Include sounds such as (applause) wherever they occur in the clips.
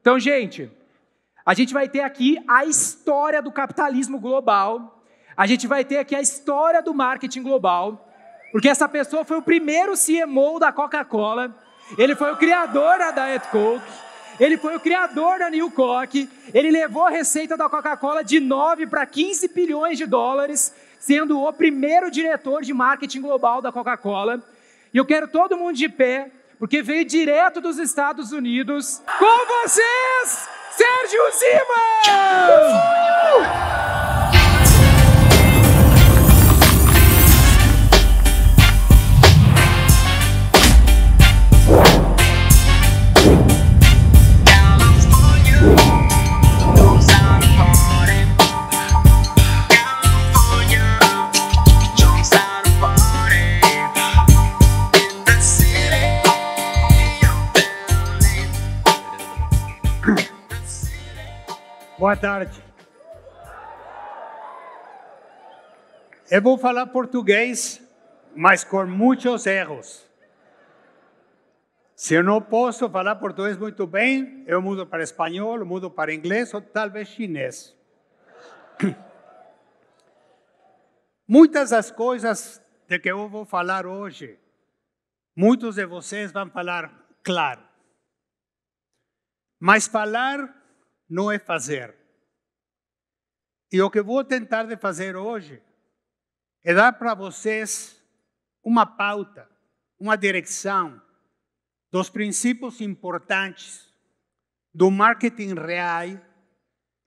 Então, gente, a gente vai ter aqui a história do capitalismo global, a gente vai ter aqui a história do marketing global, porque essa pessoa foi o primeiro CMO da Coca-Cola, ele foi o criador da Diet Coke, ele foi o criador da New Coke, ele levou a receita da Coca-Cola de 9 para 15 bilhões de dólares, sendo o primeiro diretor de marketing global da Coca-Cola. E eu quero todo mundo de pé porque veio direto dos Estados Unidos. Com vocês, Sérgio Zima! Boa tarde. Eu vou falar português, mas com muitos erros. Se eu não posso falar português muito bem, eu mudo para espanhol, mudo para inglês ou talvez chinês. (coughs) Muitas das coisas de que eu vou falar hoje, muitos de vocês vão falar claro. Mas falar não é fazer. E o que vou tentar de fazer hoje é dar para vocês uma pauta, uma direção dos princípios importantes do marketing real,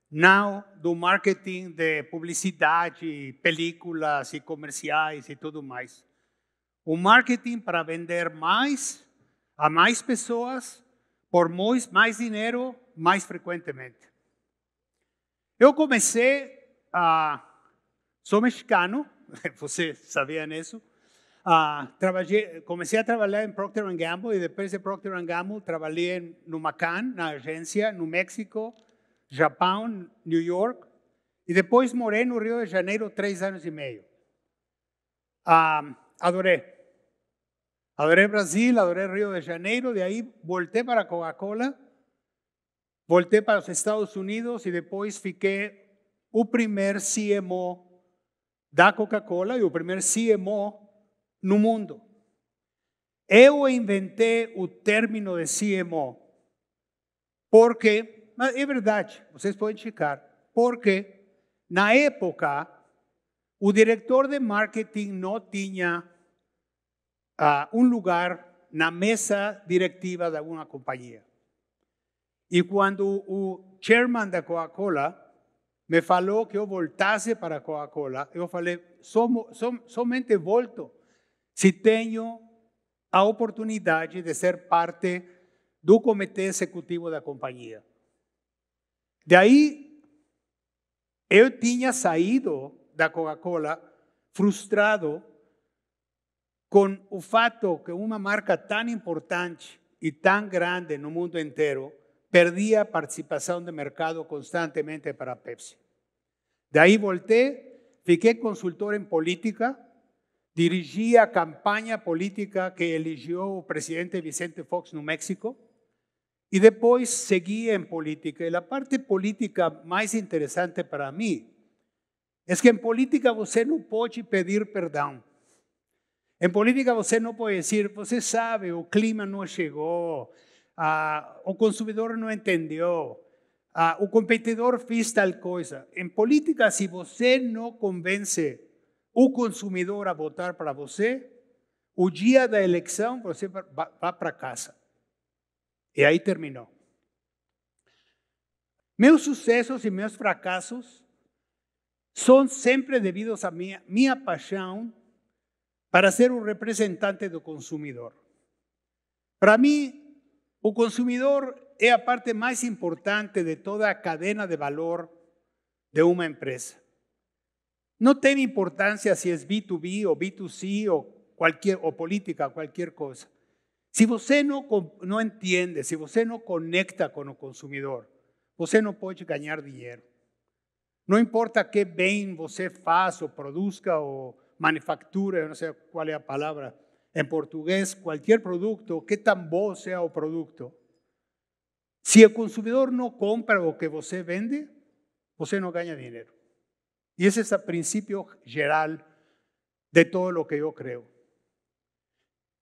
não do marketing de publicidade, películas e comerciais e tudo mais. O marketing para vender mais a mais pessoas por mais, mais dinheiro mais frequentemente. Eu comecei a. Sou mexicano, (laughs) você sabia nisso. trabalhei, comecei a trabalhar em Procter Gamble e depois de Procter Gamble trabalhei no Macan, na agência, no México, Japão, New York e depois morei no Rio de Janeiro três anos e meio. Ah, adorei. Adorei Brasil, adorei Rio de Janeiro, de aí voltei para Coca-Cola Volté para los Estados Unidos y después fiqué un primer CMO da Coca-Cola y un primer CMO no mundo. Yo inventé el término de CMO porque, es verdad, ustedes pueden checar, porque na época el director de marketing no tenía ah, un lugar lugar la mesa directiva de alguna compañía. E quando o chairman da Coca-Cola me falou que eu voltasse para a Coca-Cola, eu falei: som, som, somente volto se tenho a oportunidade de ser parte do comitê executivo da companhia. Daí, eu tinha saído da Coca-Cola frustrado com o fato que uma marca tão importante e tão grande no mundo inteiro perdía participación de mercado constantemente para Pepsi. De ahí volteé, fiqué consultor en política, dirigía campaña política que eligió el presidente Vicente Fox en México y después seguí en política. Y la parte política más interesante para mí es que en política usted no puede pedir perdón. En política no no puede decir usted sabe, o clima no llegó» uh, o consumidor no entendió, uh, o competidor fez tal cosa. En política, si você no convence o consumidor a votar para você, o de la elección usted va para casa. Y ahí terminó. Mis sucesos y mis fracasos son siempre debidos a mi pasión para ser un representante del consumidor. Para mí, o consumidor es la parte más importante de toda la cadena de valor de una empresa. No tiene importancia si es B2B o B2C o cualquier o política, cualquier cosa. Si usted no, no entiende, si usted no conecta con el consumidor, usted no puede ganar dinero. No importa qué bien usted hace o produzca o manufactura, no sé cuál es la palabra, en portugués cualquier producto, que tambor sea o producto. Si el consumidor no compra lo que usted vende, usted no gana dinero. Y ese es el principio general de todo lo que yo creo.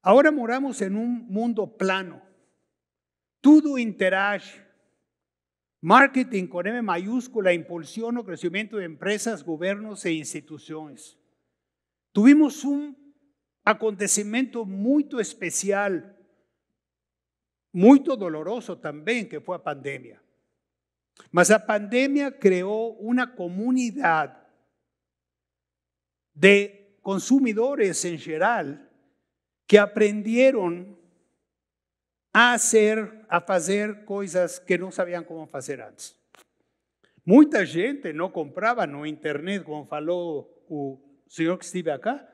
Ahora moramos en un mundo plano. Todo interage. Marketing con M mayúscula y/o crecimiento de empresas, gobiernos e instituciones. Tuvimos un Acontecimiento muy especial, muy doloroso también, que fue a pandemia. Mas la pandemia creó una comunidad de consumidores en general que aprendieron a hacer, a fazer cosas que no sabían cómo hacer antes. Mucha gente no compraba no internet, como dijo o señor que estuvo acá,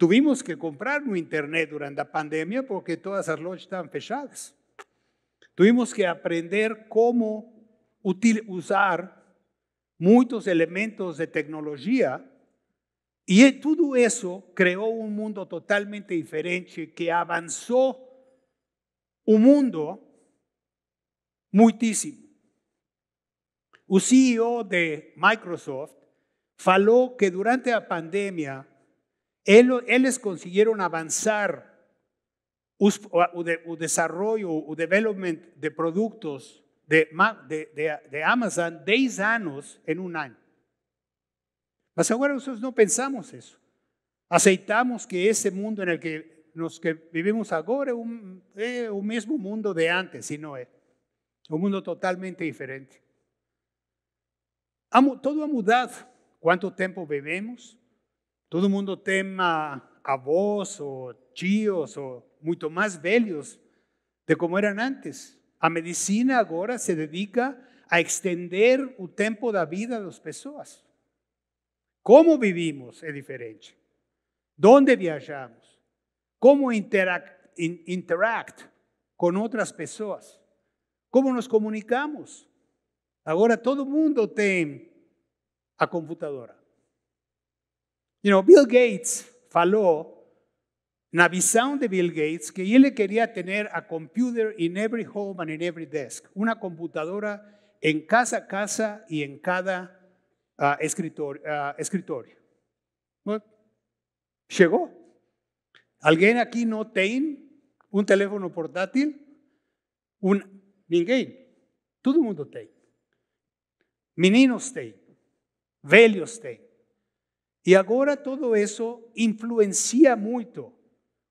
Tuvimos que comprar un internet durante la pandemia porque todas las lojas estaban fechadas. Tuvimos que aprender cómo usar muchos elementos de tecnología y e-, todo eso creó un mundo totalmente diferente que avanzó un mundo muchísimo. El CEO de Microsoft falou que durante la pandemia ellos consiguieron avanzar el desarrollo, o development de productos de, de, de Amazon 10 años en un año. Mas ahora nosotros no pensamos eso. Aceitamos que ese mundo en el que, nos, que vivimos ahora es eh, un mismo mundo de antes, sino no es un mundo totalmente diferente. Todo ha mudado. ¿Cuánto tiempo vivimos? Todo mundo tema avós o tíos o mucho más velhos de como eran antes. A medicina ahora se dedica a extender o tiempo de vida de las personas. ¿Cómo vivimos es diferente. ¿Dónde viajamos? ¿Cómo interact, con otras personas? ¿Cómo nos comunicamos? Ahora todo mundo tem a computadora. You know, Bill Gates falou na visão de Bill Gates que él quería tener a computer in every home and in every desk, Una computadora en casa casa y en cada ah, ah, escritorio. Llegó. ¿Llegó? aquí no chegou. Alguém aqui portátil? un ninguém. Todo mundo tiene. Meninos tienen. Velhos tienen. Y ahora todo eso influencia mucho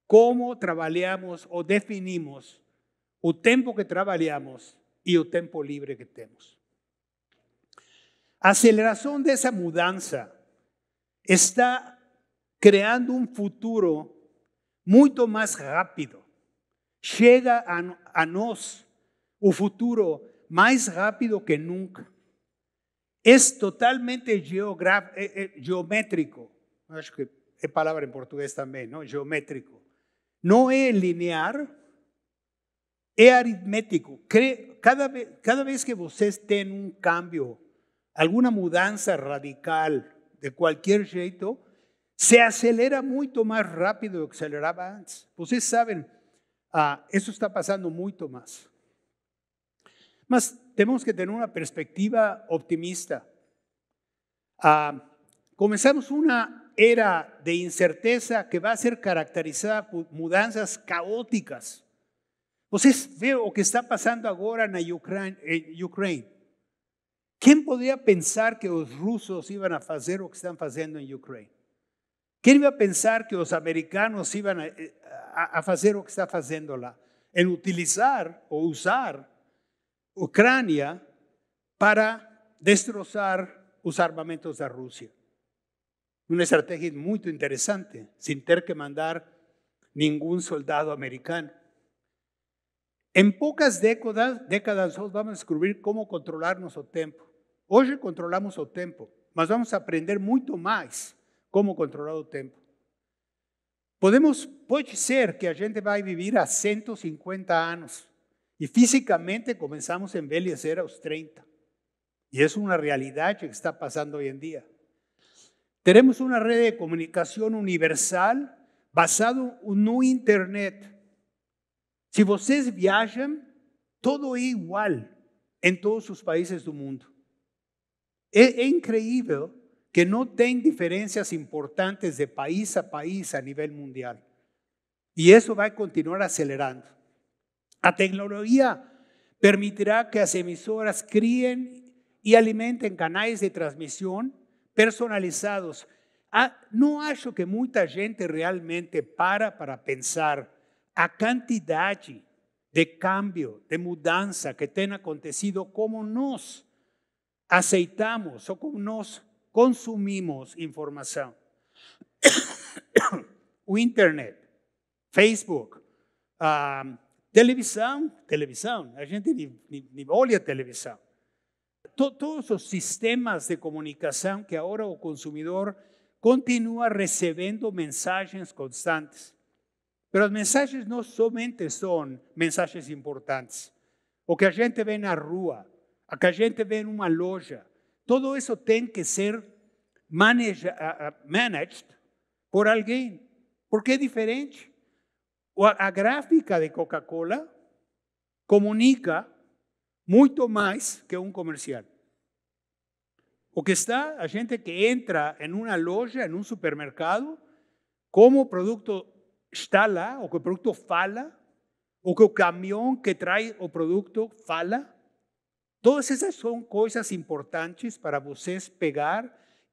cómo trabajamos o definimos el tiempo que trabajamos y el tiempo libre que tenemos aceleración de esa mudanza está creando un futuro mucho más rápido. Llega a, a un futuro más rápido que nunca es totalmente eh, eh, geométrico. Acho que es palabra en portugués también, ¿no? Geométrico. No es lineal, es aritmético. Cada, cada vez que ustedes en un cambio, alguna mudanza radical de cualquier jeito, se acelera mucho más rápido lo que aceleraba antes. Ustedes saben, ah, eso está pasando mucho más. Mas tenemos que tener una perspectiva optimista. Ah, comenzamos una era de incerteza que va a ser caracterizada por mudanzas caóticas. Entonces pues veo lo que está pasando ahora en Ucrania. ¿Quién podría pensar que los rusos iban a hacer o que están haciendo en Ucrania? ¿Quién iba a pensar que los americanos iban a, eh, hacer lo que está haciéndola? la, utilizar o usar Ucrania para destrozar los armamentos de Rusia. Una estrategia muy interesante, sin tener que mandar ningún soldado americano. En pocas décadas, décadas vamos a descubrir cómo controlar nuestro tiempo. Hoy controlamos el tiempo, mas vamos a aprender mucho más cómo controlar el tiempo. Podemos, puede ser que la gente va a vivir a 150 años. Y físicamente comenzamos en Bélgica a los 30. Y es una realidad que está pasando hoy en día. Tenemos una red de comunicación universal basada un internet. Si ustedes viajan, todo es igual en todos los países del mundo. Es increíble que no tengan diferencias importantes de país a país a nivel mundial. Y eso va a continuar acelerando. La tecnología permitirá que las emisoras críen y alimenten canales de transmisión personalizados. Ah, no acho que mucha gente realmente para para pensar a cantidad de cambio, de mudanza que tiene acontecido, cómo nos aceitamos o como nos consumimos información. (coughs) internet, Facebook, Televisão, televisão, a gente nem, olha televisão. todos os sistemas de comunicação que agora o consumidor continua recebendo mensagens constantes. Mas as mensagens não somente são mensagens importantes. O que a gente vê na rua, o que a gente vê numa loja, tudo isso tem que ser managed por alguém, porque é diferente a gráfica de Coca-Cola comunica muito mais que um comercial. O que está, a gente que entra em uma loja, em um supermercado, como o produto está lá, o que o produto fala, o que o caminhão que traz o produto fala. Todas essas são coisas importantes para vocês pegar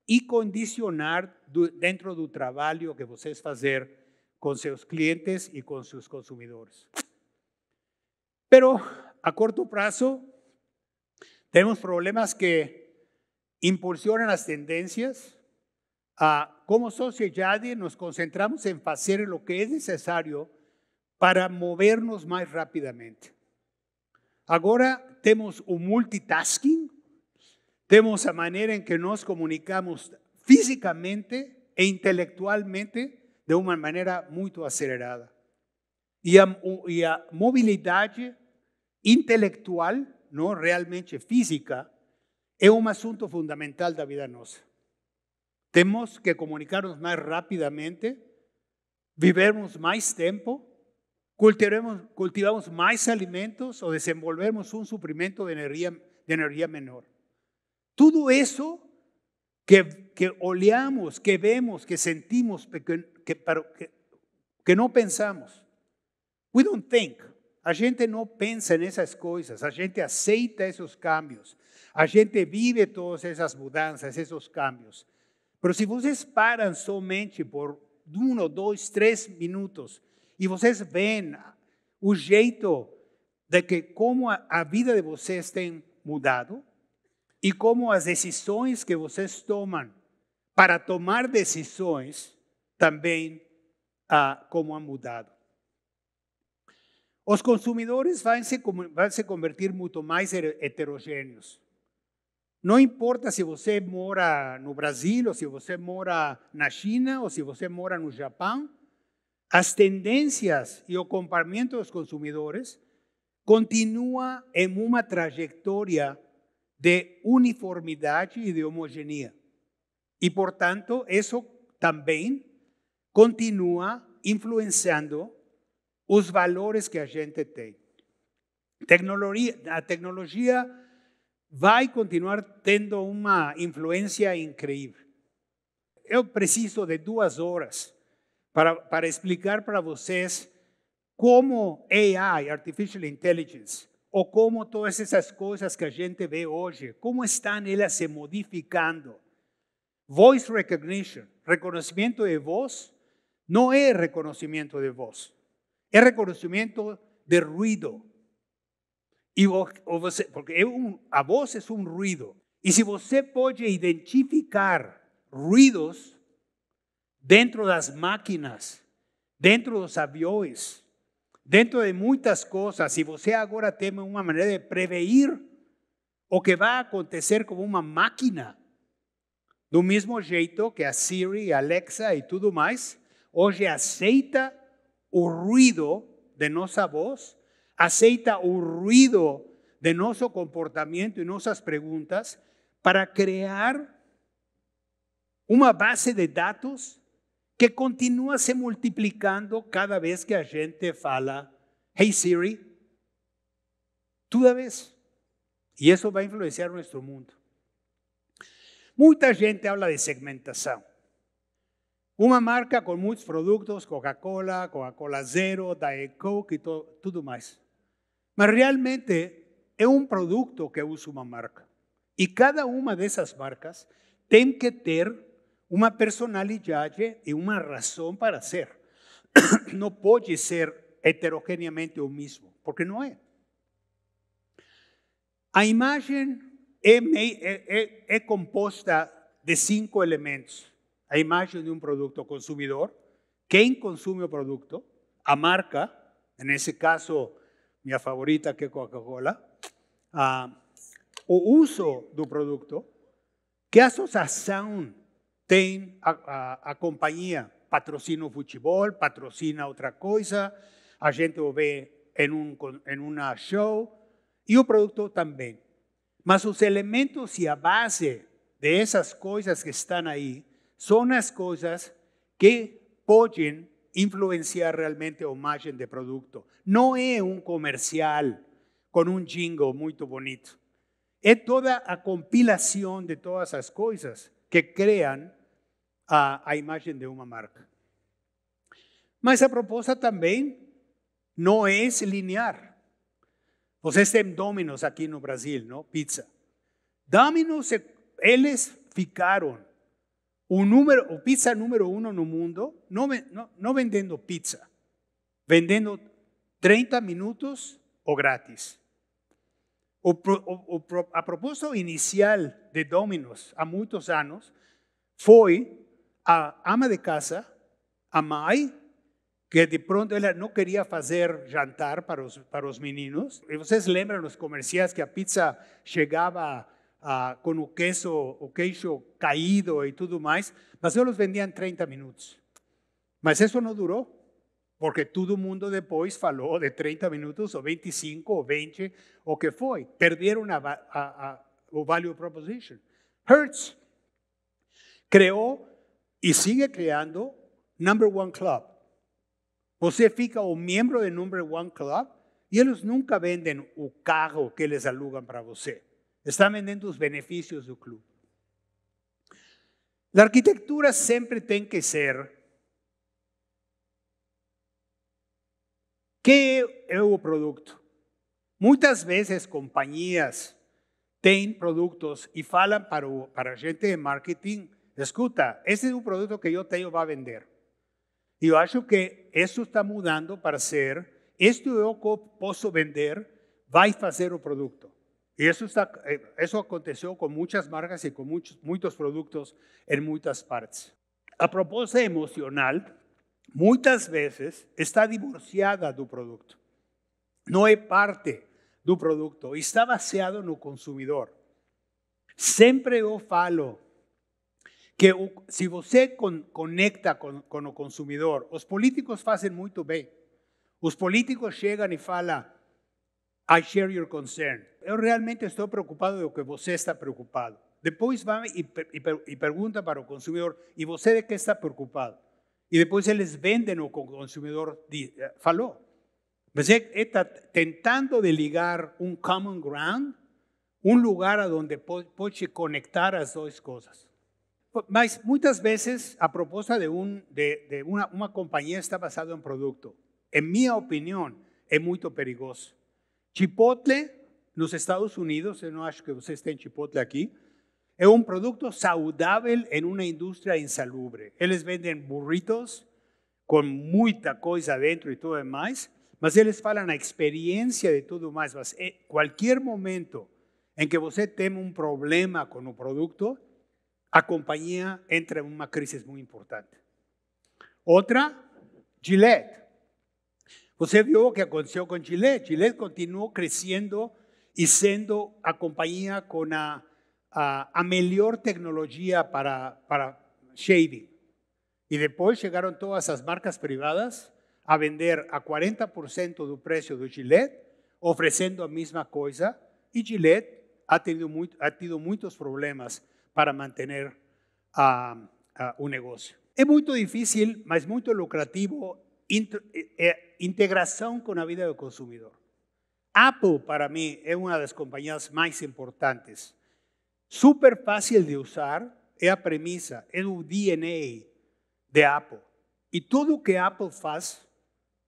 e condicionar dentro do trabalho que vocês fazer con sus clientes y con sus consumidores. Pero a corto plazo tenemos problemas que impulsionan las tendencias. socio como Yadi nos concentramos en hacer lo que es necesario para movernos más rápidamente. Ahora tenemos un multitasking, tenemos la manera en que nos comunicamos físicamente e intelectualmente de una manera muy acelerada. y la movilidad intelectual, no realmente física, es un asunto fundamental la vida nuestra. Tenemos que comunicarnos más rápidamente, rapidamente, más tiempo, cultivamos más alimentos o desenvolvemos un suprimento de energía de energía menor. Todo eso que, que oleamos, que vemos, que sentimos, que, que, que no pensamos. We don't think. A gente no piensa en esas cosas. a gente aceita esos cambios, a gente vive todas esas mudanzas, esos cambios. Pero si ustedes paran solamente por uno, dos, tres minutos y ustedes ven o jeito de que como a, vida de ustedes tem mudado, y cómo las decisiones que ustedes toman para tomar decisiones también ah, han mudado. Los consumidores van a se convertir mucho más heterogéneos. No importa si você mora no Brasil, o si usted mora na China, o si você mora no las tendencias y e el o de los consumidores continúa en em una trayectoria de uniformidad y de homogeneidad. Y por tanto, eso también continúa influenciando los valores que a gente tecnología la tecnología va a continuar teniendo una influencia increíble. Yo preciso de dos horas para, para explicar para vocês cómo AI, Artificial Intelligence, ¿O como todas esas cosas que a gente ve hoy, cómo están ellas se modificando. Voice recognition, reconocimiento de voz, no es reconocimiento de voz, es reconocimiento de ruido, porque la a voz es un ruido. Y si você puede identificar ruidos dentro de las máquinas, dentro de los aviones, dentro de muchas cosas, si você ahora tem una manera de prever o que va a acontecer como una máquina, do mismo jeito que a Siri, Alexa y tudo mais, hoje aceita o ruido de nossa voz, aceita o ruido de nosso comportamiento y nossas preguntas para crear una base de datos que continúa se multiplicando cada vez que a gente fala, hey Siri, toda vez. eso va a influenciar nuestro mundo. Mucha gente habla de segmentación. Una marca con muchos productos, Coca-Cola, Coca-Cola Zero, Diet Coke y todo. todo más realmente es un producto que usa una marca. Y cada una de esas marcas tiene que tener una personalidad y una razón para ser. (clears throat) No puede ser heterogéneamente un mismo, porque no es. A imagen es es de cinco elementos. A imagen de un producto consumidor, quem consume o producto, a marca, en ese caso, mi favorita que es Coca-Cola, el ah, o uso do producto que asociación tiene a, compañía, patrocina o futebol, patrocina otra cosa, a gente lo ve en un show y o producto también. Mas los elementos y a base de esas cosas que están ahí son las cosas que pueden influenciar realmente a imagem de producto. No es un comercial con un jingo muy bonito. Es toda a compilación de todas las cosas que crean a, a imagem de una marca. Mas a proposta también no es linear. Vocês têm Domino's aquí en Brasil, ¿no? Pizza. Domino's, ellos ficaram un número, o pizza número en no mundo, no vendiendo pizza, vendiendo 30 minutos O, gratis. a propósito inicial de Domino's há muchos años fue a ama de casa, a Mai, que de pronto ella no quería hacer jantar para los para los meninos. y ustedes lembram los que a pizza llegaba ah, con el queso, o queijo caído más? tudo mais, mas vendían vendían 30 minutos. Mas eso no duró, porque todo el mundo después falou de 30 minutos, o 25, o 20, o que fue. Perdieron a, a, value proposition. Hertz creó y sigue creando Number One Club. José Fica o miembro de Number One Club y ellos nunca venden o carro que les alugan para você. Están vendiendo los beneficios del club. La arquitectura siempre tiene que ser ¿qué es producto. producto? veces veces, tienen productos y y para, para gente de marketing Escuta, este es un producto que yo te va a vender. Y yo acho que eso está mudando para ser, esto yo puedo vender, a hacer hacer producto y eso está, eh, eso aconteció con muchas marcas y con muchos productos productos muchas muchas partes. A propósito emocional, muchas veces está divorciada tu producto. No es parte producto y está en el consumidor. Siempre yo falo que si você conecta con el consumidor, los políticos hacen muy bien. Los políticos llegan y fala I share your concern. Yo realmente estoy preocupado de lo que usted está preocupado. Después van y pregunta para el consumidor, «¿Y usted de qué está preocupado? Y después les venden o consumidor eh, falou. Pues você e, está tentando de ligar un common ground, un lugar a donde puede conectar las dos cosas mas muchas veces, a propuesta de, una compañía está basado en producto. En mi opinión es muy perigoso. Chipotle, los Estados Unidos, yo eh, no acho que usted esté en Chipotle aquí, es un producto saludable en una industria insalubre. Ellos venden burritos con mucha cosa adentro y todo demás, mas ellos falan la experiencia de todo más. Mas En eh, cualquier momento en que usted tenga un problema con un producto, a companhia entra em uma crise muito importante. Outra, Gillette. Você viu o que aconteceu com Gillette. Gillette continuou crescendo e sendo a companhia com a, a, a melhor tecnologia para, para shaving. E depois chegaram todas as marcas privadas a vender a 40% do preço do Gillette, oferecendo a mesma coisa. E Gillette ha, tido muito, ha tido muitos problemas para mantener a, un negocio es muy difícil, mas muy lucrativo eh, eh, integración con la vida del consumidor. Apple, para mí, es una de las compañías más importantes. Super fácil de usar, es la premisa, es el DNA de Apple. Y todo lo que Apple hace,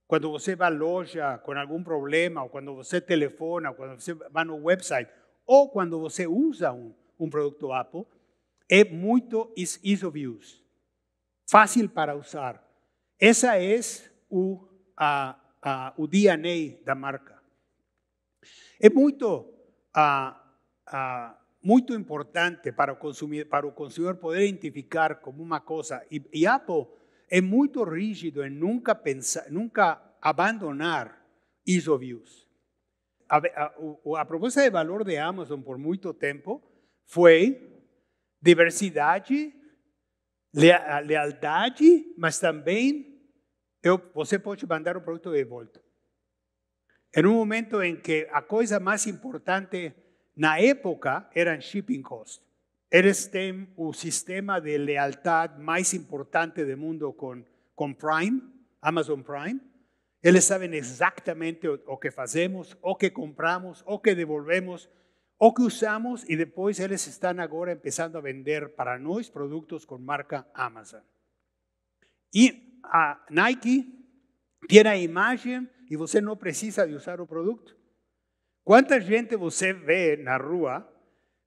cuando você va la loja con algún problema, o cuando usted telefona, cuando usted va a un website, o cuando usted usa un producto Apple, é muito ease of use, Fácil para usar. Essa é o, o DNA da marca. É muito, muito importante para o, consumidor, para o consumidor poder identificar como uma coisa. E, e Apple é muito rígido em nunca, pensar, nunca abandonar ease of a, a, a proposta de valor de Amazon por muito tempo foi diversidade, lealdade, mas também eu, você pode mandar o produto de volta. Em um momento em que a coisa mais importante na época era shipping cost. Eles têm o sistema de lealtade mais importante do mundo com, com Prime, Amazon Prime. Eles sabem exatamente o, o que fazemos, o que compramos, o que devolvemos, o que usamos y después ellos están ahora empezando a vender para nosotros productos con marca Amazon. Y a ah, Nike tiene imagen y y você no precisa de usar el producto. ¿Cuánta gente usted ve en la rúa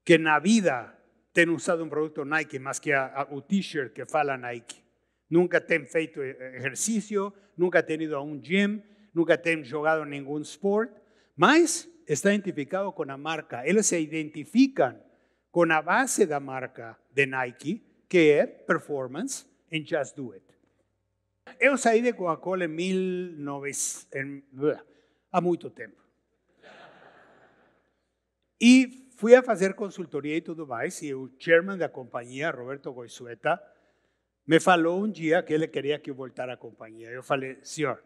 que la vida ten usado un producto Nike más que a, t-shirt que fala Nike? Nunca ten feito e, ejercicio, nunca ha ido a un gym, nunca ten jogado ningún sport, mas está identificado con la marca. Ellos se identifican con la base de la marca de Nike, que es Performance and Just Do It. Yo saí de Coca-Cola en 19... a mucho tiempo. Y fui a hacer consultoría y todo Y el chairman chairman la compañía, Roberto Goizueta, me faló un día que él quería que yo a compañía yo (laughs) Yo falei, señor,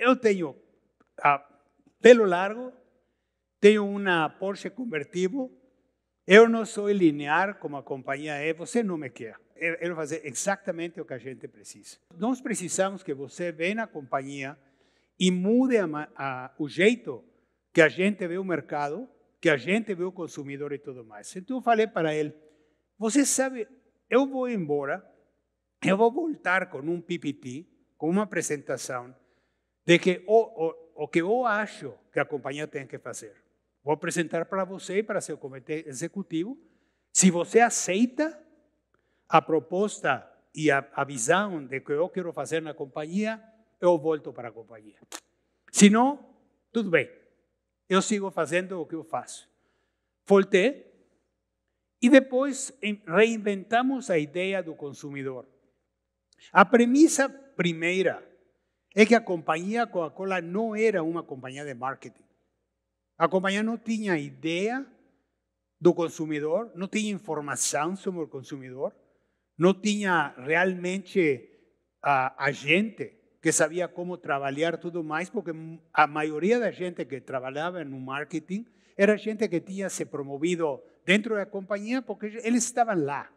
eu tenho a ah, pelo largo, tenho uma Porsche convertível, eu não sou linear como a companhia é, você não me quer. Eu, vou fazer exatamente o que a gente precisa. Nós precisamos que você venha na companhia e mude a, a, o jeito que a gente vê o mercado, que a gente vê o consumidor e tudo mais. Então eu falei para ele, você sabe, eu vou embora, eu vou voltar com um PPT, com uma apresentação, de que o, o que eu acho que a companhia tem que fazer. Vou apresentar para você e para seu comitê executivo. Se você aceita a proposta e a, a visão de que eu quero fazer na companhia, eu volto para a companhia. Se não, tudo bem. Eu sigo fazendo o que eu faço. Voltei e depois reinventamos a ideia do consumidor. A premissa primeira é que a companhia Coca-Cola não era uma companhia de marketing. A companhia não tinha ideia do consumidor, não tinha informação sobre o consumidor, não tinha realmente ah, a, a gente que sabia como trabalhar tudo mais, porque a maioria da gente que trabalhava no marketing era gente que tinha se promovido dentro da companhia, porque eles estavam lá.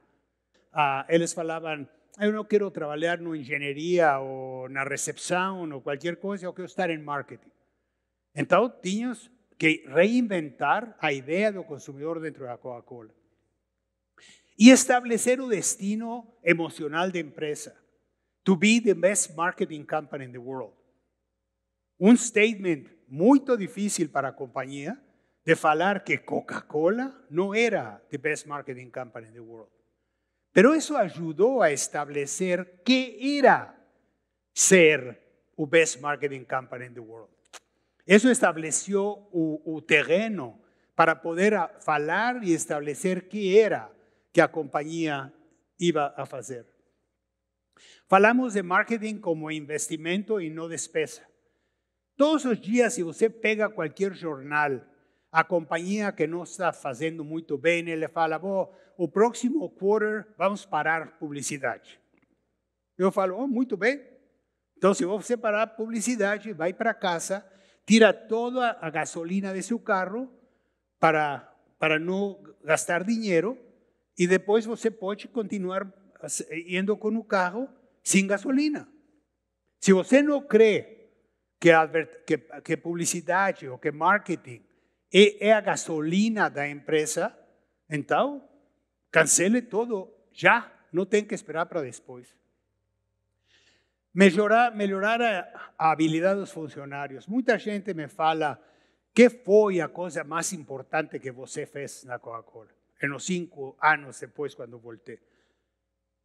Ah, eles falavam Yo quiero trabajar trabajar en ingeniería o en la recepción o cualquier cosa, yo quiero estar en marketing. Entonces, teníamos que reinventar la idea del consumidor dentro de la Coca-Cola. y establecer un destino emocional de empresa. To be the best marketing company in the world. Un statement muy difícil para la compañía de hablar que Coca-Cola no era the best marketing company in the world. Pero eso ayudó a establecer qué era ser el best marketing company in the world. Eso estableció un terreno para poder hablar y establecer qué era que la compañía iba a hacer. Falamos de marketing como investimento y no despesa. Todos los días, si usted pega cualquier jornal a companhia que não está fazendo muito bem, ele fala, bom, o próximo quarter vamos parar publicidade. Eu falo, oh, muito bem. Então, se você parar publicidade, vai para casa, tira toda a gasolina de seu carro para, para não gastar dinheiro e depois você pode continuar eh, indo com o carro sem gasolina. Se você não crê que, que, que publicidade ou que marketing é a gasolina da empresa, então cancele tudo já, não tem que esperar para depois. Melhorar, melhorar a, a habilidade dos funcionários. Muita gente me fala que foi a coisa mais importante que você fez na Coca-Cola, nos cinco anos depois, quando voltei.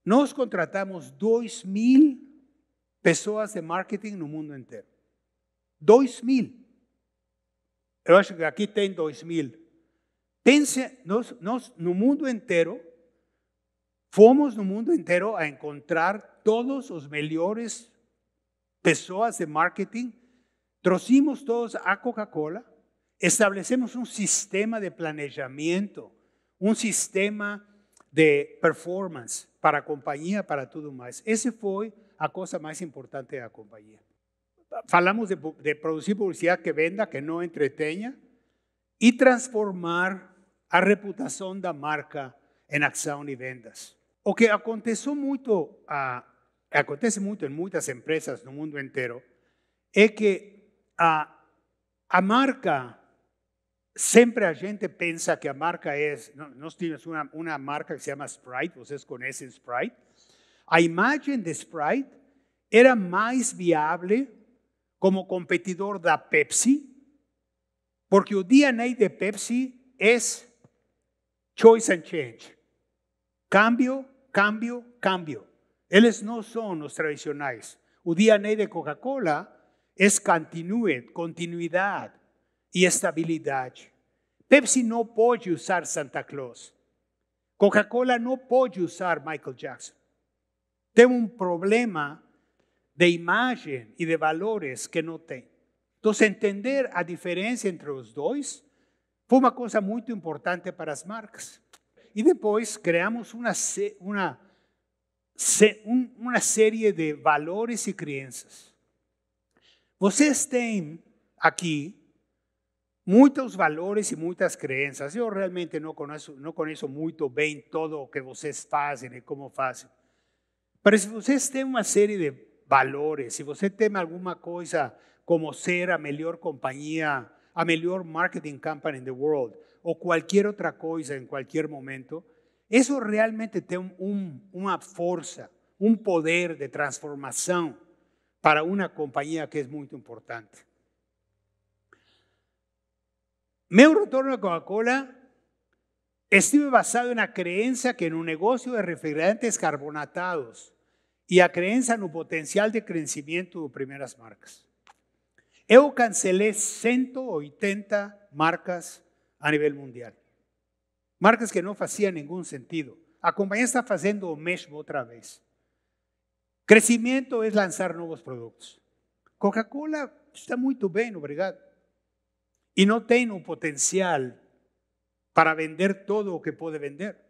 Nós contratamos 2 mil pessoas de marketing no mundo inteiro. 2 mil. Eu acho que aquí tem 2000. Pense, nós, nós no mundo entero, fomos no mundo entero a encontrar todos los mejores personas de marketing, trouxemos todos a Coca-Cola, establecemos un sistema de planeamiento, un sistema de performance para la compañía, para todo más. Esa fue la cosa más importante de la compañía falamos de, producir publicidad que venda, que no entreteña, y transformar a reputación da marca en acción y vendas. O que aconteció mucho, ah, acontece mucho en muchas empresas no mundo entero, es que ah, a, marca, siempre la gente piensa que a marca es, ¿no? Tienes una marca que se llama Sprite, ustedes pues conocen Sprite, a imagen de Sprite era más viable como competidor de Pepsi, porque el DNA de Pepsi es choice and change. Cambio, cambio, cambio. Ellos no son los tradicionales. El DNA de Coca-Cola es continuidad continuidad y Pepsi no puede usar Santa Claus. Coca-Cola no puede usar Michael Jackson. Tengo un problema de imagen y de valores que no tem. Entonces, entender a diferencia entre los dos fue una cosa muy importante para las marcas. Y después creamos una serie de valores y creencias. Vocês tienen aquí muchos valores y muchas creencias. Yo realmente no conozco no bien muito bien todo lo que hacen fazem cómo como fazem. si ustedes tienen una serie de valores. si você tem alguna cosa como ser a mejor compañía, a mejor marketing company in the world, o cualquier otra cosa en cualquier momento, eso realmente tiene una fuerza, un poder de transformación para una compañía que es muy importante. Meu retorno a Coca-Cola Estuve basado en la creencia que en un negocio de refrigerantes carbonatados y a en un potencial de crecimiento de primeras marcas. Yo cancelé 180 marcas a nivel mundial. Marcas que no hacían ningún sentido. A compañía está haciendo mesmo otra vez. Crecimiento es lanzar nuevos productos. Coca-Cola está muy bien, obrigado. Y no tiene un potencial para vender todo lo que puede vender.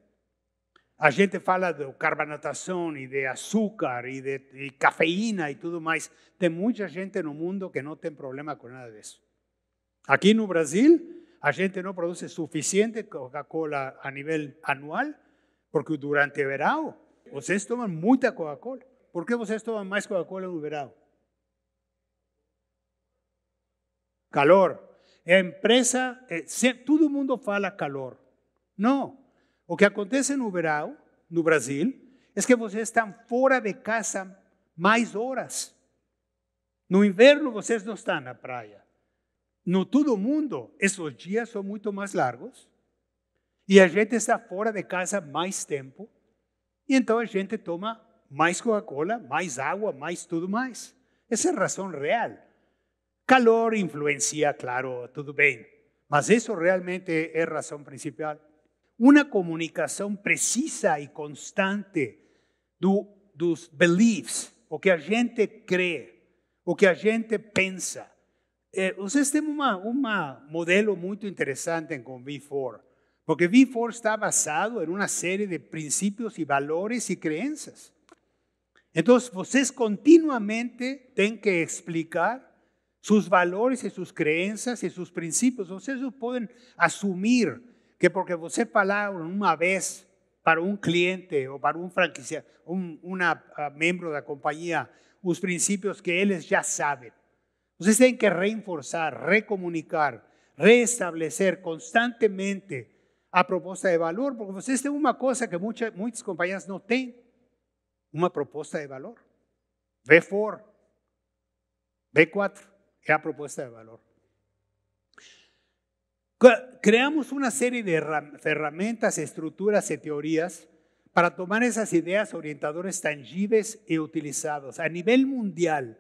A gente fala de carbonatação y de azúcar y de cafeína y tudo más. Tem mucha gente en el mundo que no tiene problema con nada de disso. Aqui no Brasil, a gente no produce suficiente Coca-Cola a nivel anual, porque durante verano, verão vocês tomam muita Coca-Cola. Por qué ustedes toman más Coca-Cola no verano? Calor. empresa, eh, todo el mundo fala calor. No. O que acontece no verão, no Brasil, é que vocês estão fora de casa mais horas. No inverno, vocês não estão na praia. No todo mundo, esses dias são muito mais largos. E a gente está fora de casa mais tempo. E então a gente toma mais Coca-Cola, mais água, mais tudo mais. Essa é a razão real. Calor influencia, claro, tudo bem. Mas isso realmente é a razão principal. una comunicación precisa y constante de dos beliefs, o que a gente cree o que a gente pensa. Ustedes eh, vocês un modelo muy interesante con V4, porque V4 está basado en una serie de principios, y valores y creencias. Entonces, ustedes continuamente tienen que explicar sus valores y sus creencias y sus principios. Ustedes no pueden asumir que porque você palabra una vez para un cliente o para un franquiciado, un ah, miembro de la compañía, los principios que ellos ya saben. Ustedes tienen que reforzar, recomunicar, restablecer constantemente a propuesta de valor, porque ustedes tienen una cosa que muchas muchas compañías tienen, una propuesta propuesta de valor. B4, B4 es a propuesta de valor. Creamos una serie de herramientas, estructuras y teorías para tomar esas ideas orientadoras tangibles y utilizadas a nivel mundial.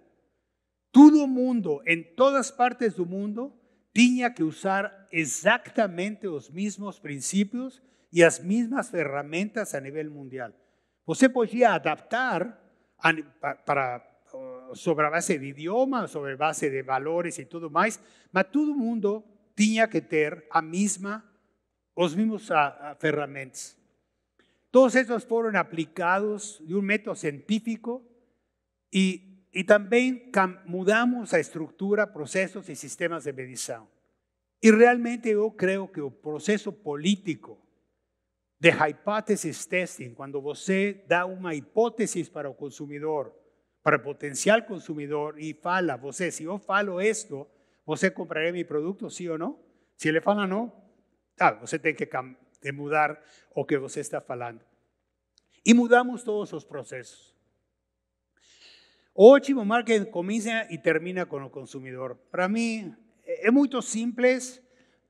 Todo mundo, en todas partes del mundo, tenía que usar exactamente los mismos principios y las mismas herramientas a nivel mundial. Você podía adaptar para sobre base de idiomas, sobre base de valores y todo más, pero todo mundo tenía que tener a misma os mismos a, ah, ah, ferramentas. Todos estos fueron aplicados de un método científico y también mudamos a estructura, procesos y sistemas de medición. Y realmente yo creo que el proceso político de hipótesis testing, cuando usted da una hipótesis para el consumidor, para el potencial consumidor y fala, usted, si yo falo esto ¿Usted compraré mi producto, sí o no? Si le falan no, ah, usted tiene que mudar o que usted está falando. Y mudamos todos los procesos. O marketing comienza y termina con el consumidor. Para mí e-, es muy simple,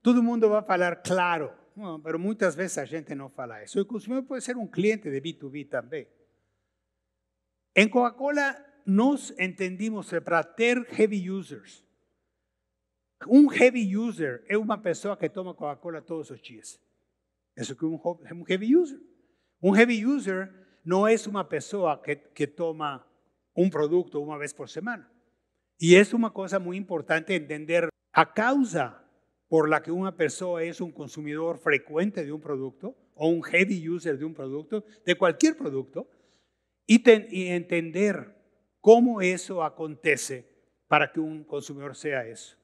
todo el mundo va a hablar claro, pero muchas veces la gente no fala eso. El consumidor puede ser un cliente de B2B también. En Coca-Cola nos entendimos para tener heavy users. Un heavy user es una persona que toma Coca-Cola todos los días. Eso que es un heavy user. Un heavy user no es una persona que, toma un producto una vez por semana. Y es una cosa muy importante entender a causa por la que una persona es un consumidor frecuente de un producto o un heavy user de un producto, de cualquier producto, y entender cómo eso acontece para que un consumidor sea eso.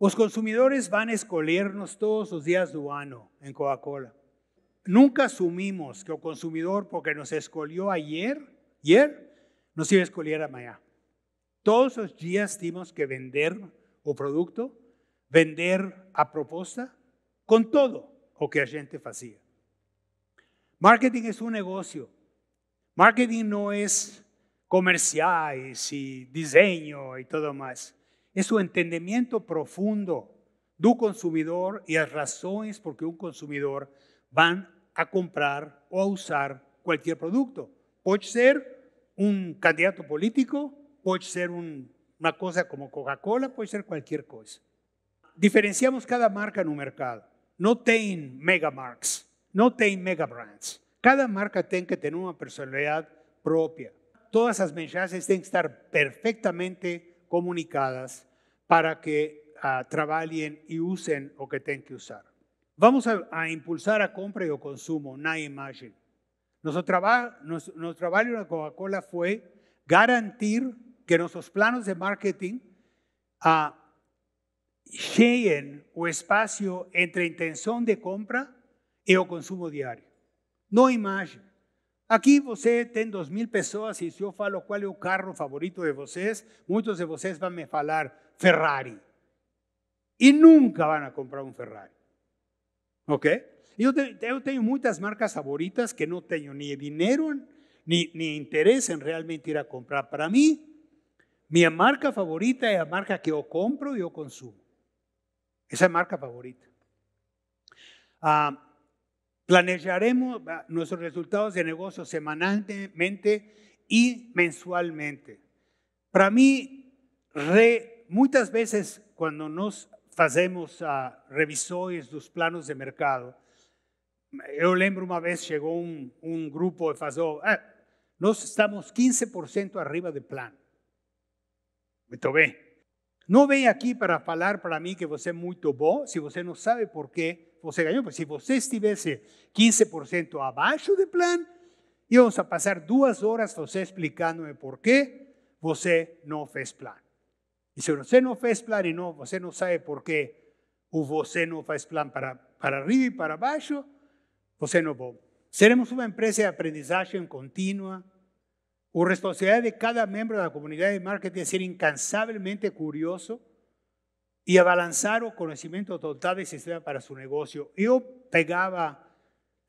Los consumidores van a escolernos todos los días del año en Coca-Cola. Nunca asumimos que el consumidor, porque nos escogió ayer, ayer nos iba a a mañana. Todos los días tuvimos que vender o producto, vender a propuesta, con todo lo que la gente hacía. Marketing es un negocio. Marketing no es comerciales y diseño y todo más es su entendimiento profundo du consumidor y las razones por qué un consumidor van a comprar o a usar cualquier producto. Puede ser un candidato político, puede ser una cosa como Coca-Cola, puede ser cualquier cosa. Diferenciamos cada marca en un mercado. No mega marks, no mega brands. Cada marca tiene que tener una personalidad propia. Todas las mensajes tienen que estar perfectamente comunicadas para que ah, trabajen y usen lo que tienen que usar. Vamos a, impulsar a compra y o consumo na imagen. Nuestro, nuestro, trabajo en Coca-Cola fue garantir que nuestros planos de marketing uh, lleguen o espacio entre intención de compra y o consumo diario. No imagen. Aquí você tiene 2.000 mil personas y yo falo cuál es el carro favorito de ustedes. Muchos de van a me hablar, Ferrari. Y nunca van a comprar un Ferrari. Ok? Yo tengo muchas marcas favoritas que no tengo ni dinero ni interés en realmente ir a comprar. Para mí, mi marca favorita es la marca que yo compro y yo consumo. Esa es marca favorita. Ah, planejaremos nuestros resultados de negocio semanalmente y mensualmente. Para mí, re muitas vezes, quando nós fazemos ah, revisões dos planos de mercado, eu lembro uma vez chegou um, um grupo e falou: ah, Nós estamos 15% arriba do plano. Muito bem. Não vem aqui para falar para mim que você é muito bom, se você não sabe por que você ganhou. mas se você estivesse 15% abaixo do plano, íamos a passar duas horas você explicando-me por que você não fez plano. y se no hace plan y no, usted no sabe por qué, o usted no faz plan para, para arriba y para abajo, usted no va. Seremos una empresa de en continua. O responsabilidad de cada miembro de la comunidad de marketing es ser incansablemente curioso y abalanzar el conocimiento total del sistema para su negocio. Yo pegaba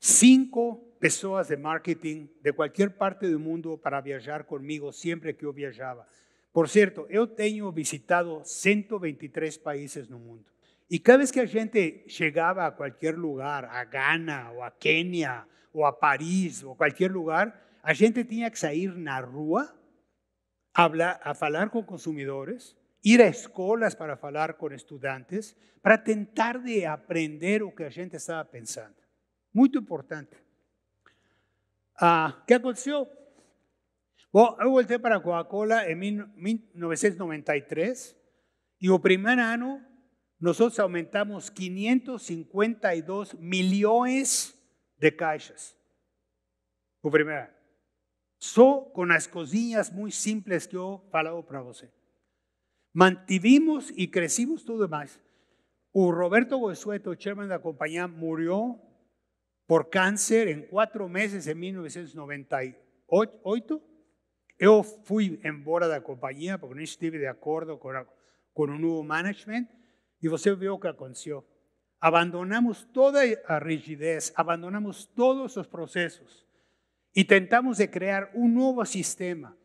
cinco personas de marketing de cualquier parte del mundo para viajar conmigo siempre que yo viajaba. Por cierto, yo tengo visitado 123 países en el mundo. Y cada vez que a gente llegaba a cualquier lugar, a Ghana, o a Kenia, o a París o cualquier lugar, a gente tenía que salir na rua a, hablar, a falar consumidores, ir a escuelas para falar con estudiantes, para tentar de aprender lo que la gente estaba pensando. Muy importante. Ah, ¿Qué que bueno, eu para Coca-Cola en 1993 y o primer año nosotros aumentamos 552 millones de cajas. O primer. ano. Só las as muy simples que he hablado para você. Mantivimos y crecimos todo mais. O uh, Roberto Goesueto, chairman la compañía, murió por cáncer en cuatro meses en 1998 yo fui embora la compañía porque no estuve de acuerdo con un nuevo management, y usted vio qué que Abandonamos toda la rigidez, abandonamos todos los procesos y intentamos de crear un nuevo sistema.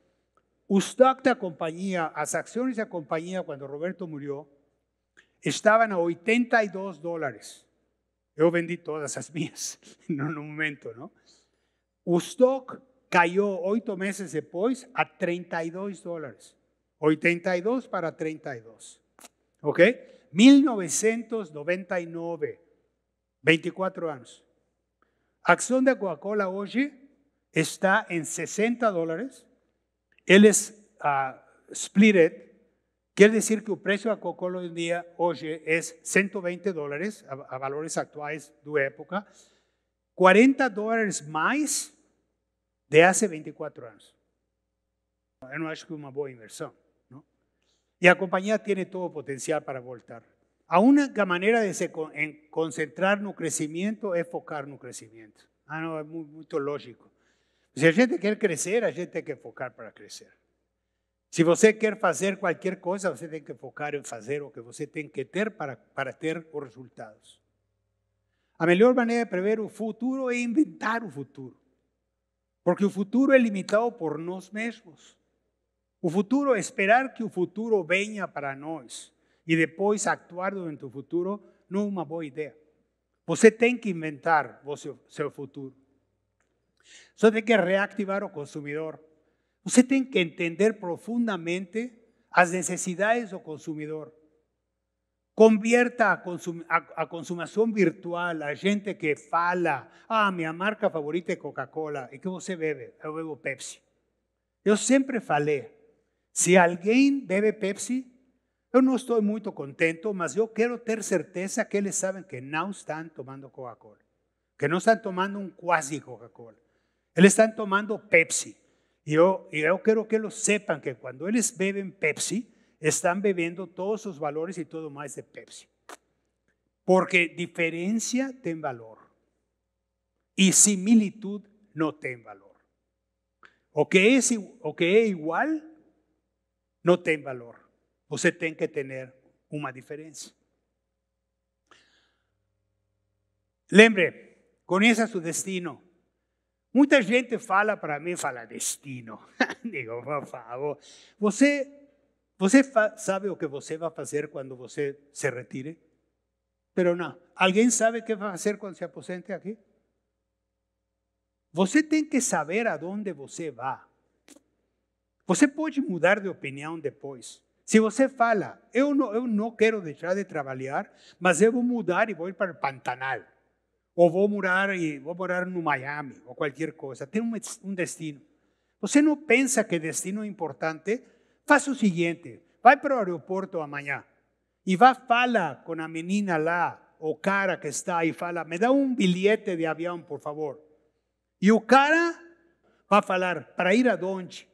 El stock compañía, las acciones de la compañía cuando Roberto murió, estaban a 82 dólares. Yo vendí todas las mías (laughs) en un momento, ¿no? Usted. stock cayó, ocho meses después a 32 dólares. 82 para 32. ¿Ok? 1999, 24 años. Acción de Coca-Cola hoy está en 60 dólares. Él es ah, split, Quiere decir que el precio de Coca-Cola hoy en día hoy es 120 dólares a, valores actuales de época. 40 dólares más, de hace 24 años. No es una buena inversión. ¿no? Y la compañía tiene todo potencial para voltar. A única manera de se concentrar no crecimiento es focar no crecimiento. Ah, no, es muy, lógico. Si a gente quiere crecer, a gente tiene que enfocar para crecer. Si usted quiere hacer cualquier cosa, usted tiene que enfocar en hacer lo que usted tiene que tener para, para tener resultados. A mejor manera de prever un futuro es inventar un futuro. Porque el futuro es limitado por nosotros mismos. O futuro, esperar que el futuro venga para nós y después actuar durante tu futuro, no es una buena idea. Você tiene que inventar su futuro. Usted tiene que reactivar o consumidor. Usted tiene que entender profundamente las necesidades del consumidor. Convierta a, consumación virtual a gente que fala, ah, mi marca favorita es Coca-Cola, ¿y qué usted bebe? Yo bebo Pepsi. Yo siempre falé si alguien bebe Pepsi, yo no estoy muy contento, mas yo quiero tener certeza que ellos saben que no están tomando Coca-Cola, que no están tomando un cuasi Coca-Cola. ellos están tomando Pepsi. Yo yo yo quiero que lo sepan que cuando ellos beben Pepsi, están bebiendo todos sus valores y todo más de Pepsi. Porque diferencia tiene valor y similitud no tiene valor. O que es, o que igual, no tiene valor. se tiene que tener una diferencia. Lembre, esa su destino. Mucha gente fala para mí fala destino. (laughs) Digo, por favor, Você sabe o que você a hacer cuando você se retire? Pero no. ¿Alguien sabe qué va a hacer cuando se aposente aquí? vos tiene que saber a dónde vos va. Você puede mudar de opinión después. Si usted fala, yo no, eu não quero de trabalhar, mas debo mudar mudar voy vou ir para o Pantanal. Ou vou morar, voy a morar en Miami, o cualquier cosa. Tiene un destino. Você no pensa que destino es importante, Faça o siguiente, vai para o aeroporto amanhã e vá falar con a menina lá, o cara que está aí, fala, me da un bilhete de avión por favor. Y o cara va a falar, para ir aonde?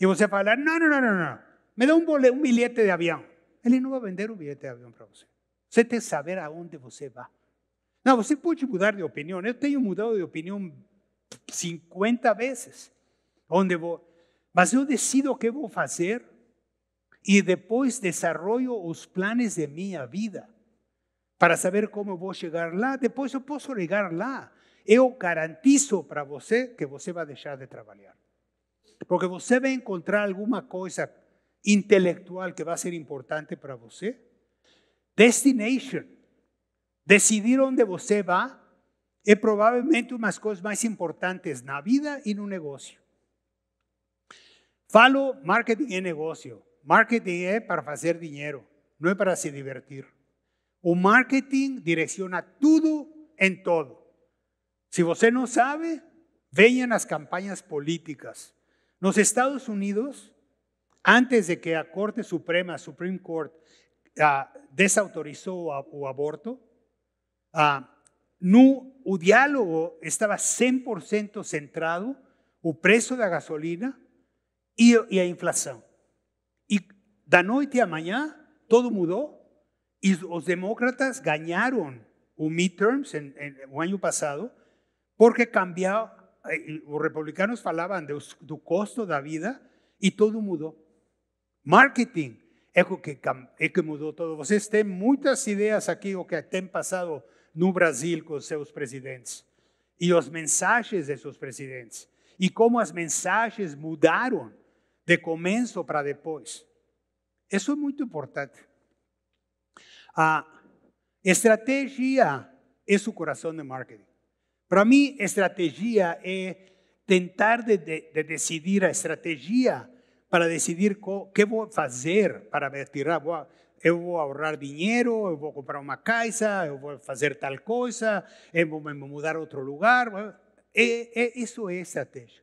E você falar, no no no, no, no, me da un billete um bilhete de avião. Ele não vai vender un bilhete de avión para você. Você tem que saber aonde você vai. Não, você pode mudar de opinión. Eu tenho mudado de opinión 50 vezes. Onde vou? Mas yo decido qué voy a hacer y después desarrollo los planes de mi vida para saber voy a llegar lá. Después yo puedo llegar lá. Yo garantizo para usted que va a dejar de trabajar. Porque va a encontrar alguna cosa intelectual que va a ser importante para usted. Destination. Decidir va va probablemente una provavelmente cosa más más importantes la vida y en no negocio. Falo marketing es negocio. Marketing es para hacer dinero, no es para se divertir. O marketing direcciona todo en todo. Si usted no sabe, vean las campañas políticas. Los Estados Unidos, antes de que la Corte Suprema, Supreme Court, ah, desautorizó el aborto, el ah, no, diálogo estaba 100% centrado, el precio de la gasolina, e a inflação. E da noite a manhã, todo mudou Y los demócratas ganaron o midterms em, em, o ano porque cambió eh, os republicanos falavam do, costo custo da vida y todo mudou. Marketing é que, é que mudou todo. Vocês têm muitas ideias aqui o que tem pasado no Brasil con seus presidentes y los mensagens de sus presidentes y como as mensagens mudaram de começo para depois. Isso é muito importante. A ah, estratégia é o coração de marketing. Para mim, estratégia é tentar de, de, de decidir a estratégia para decidir o que vou fazer para tirar. Vou, eu vou ahorrar dinheiro, eu vou comprar uma casa, eu vou fazer tal coisa, eu vou me mudar a outro lugar. É, é, isso eh, eh, é estratégia.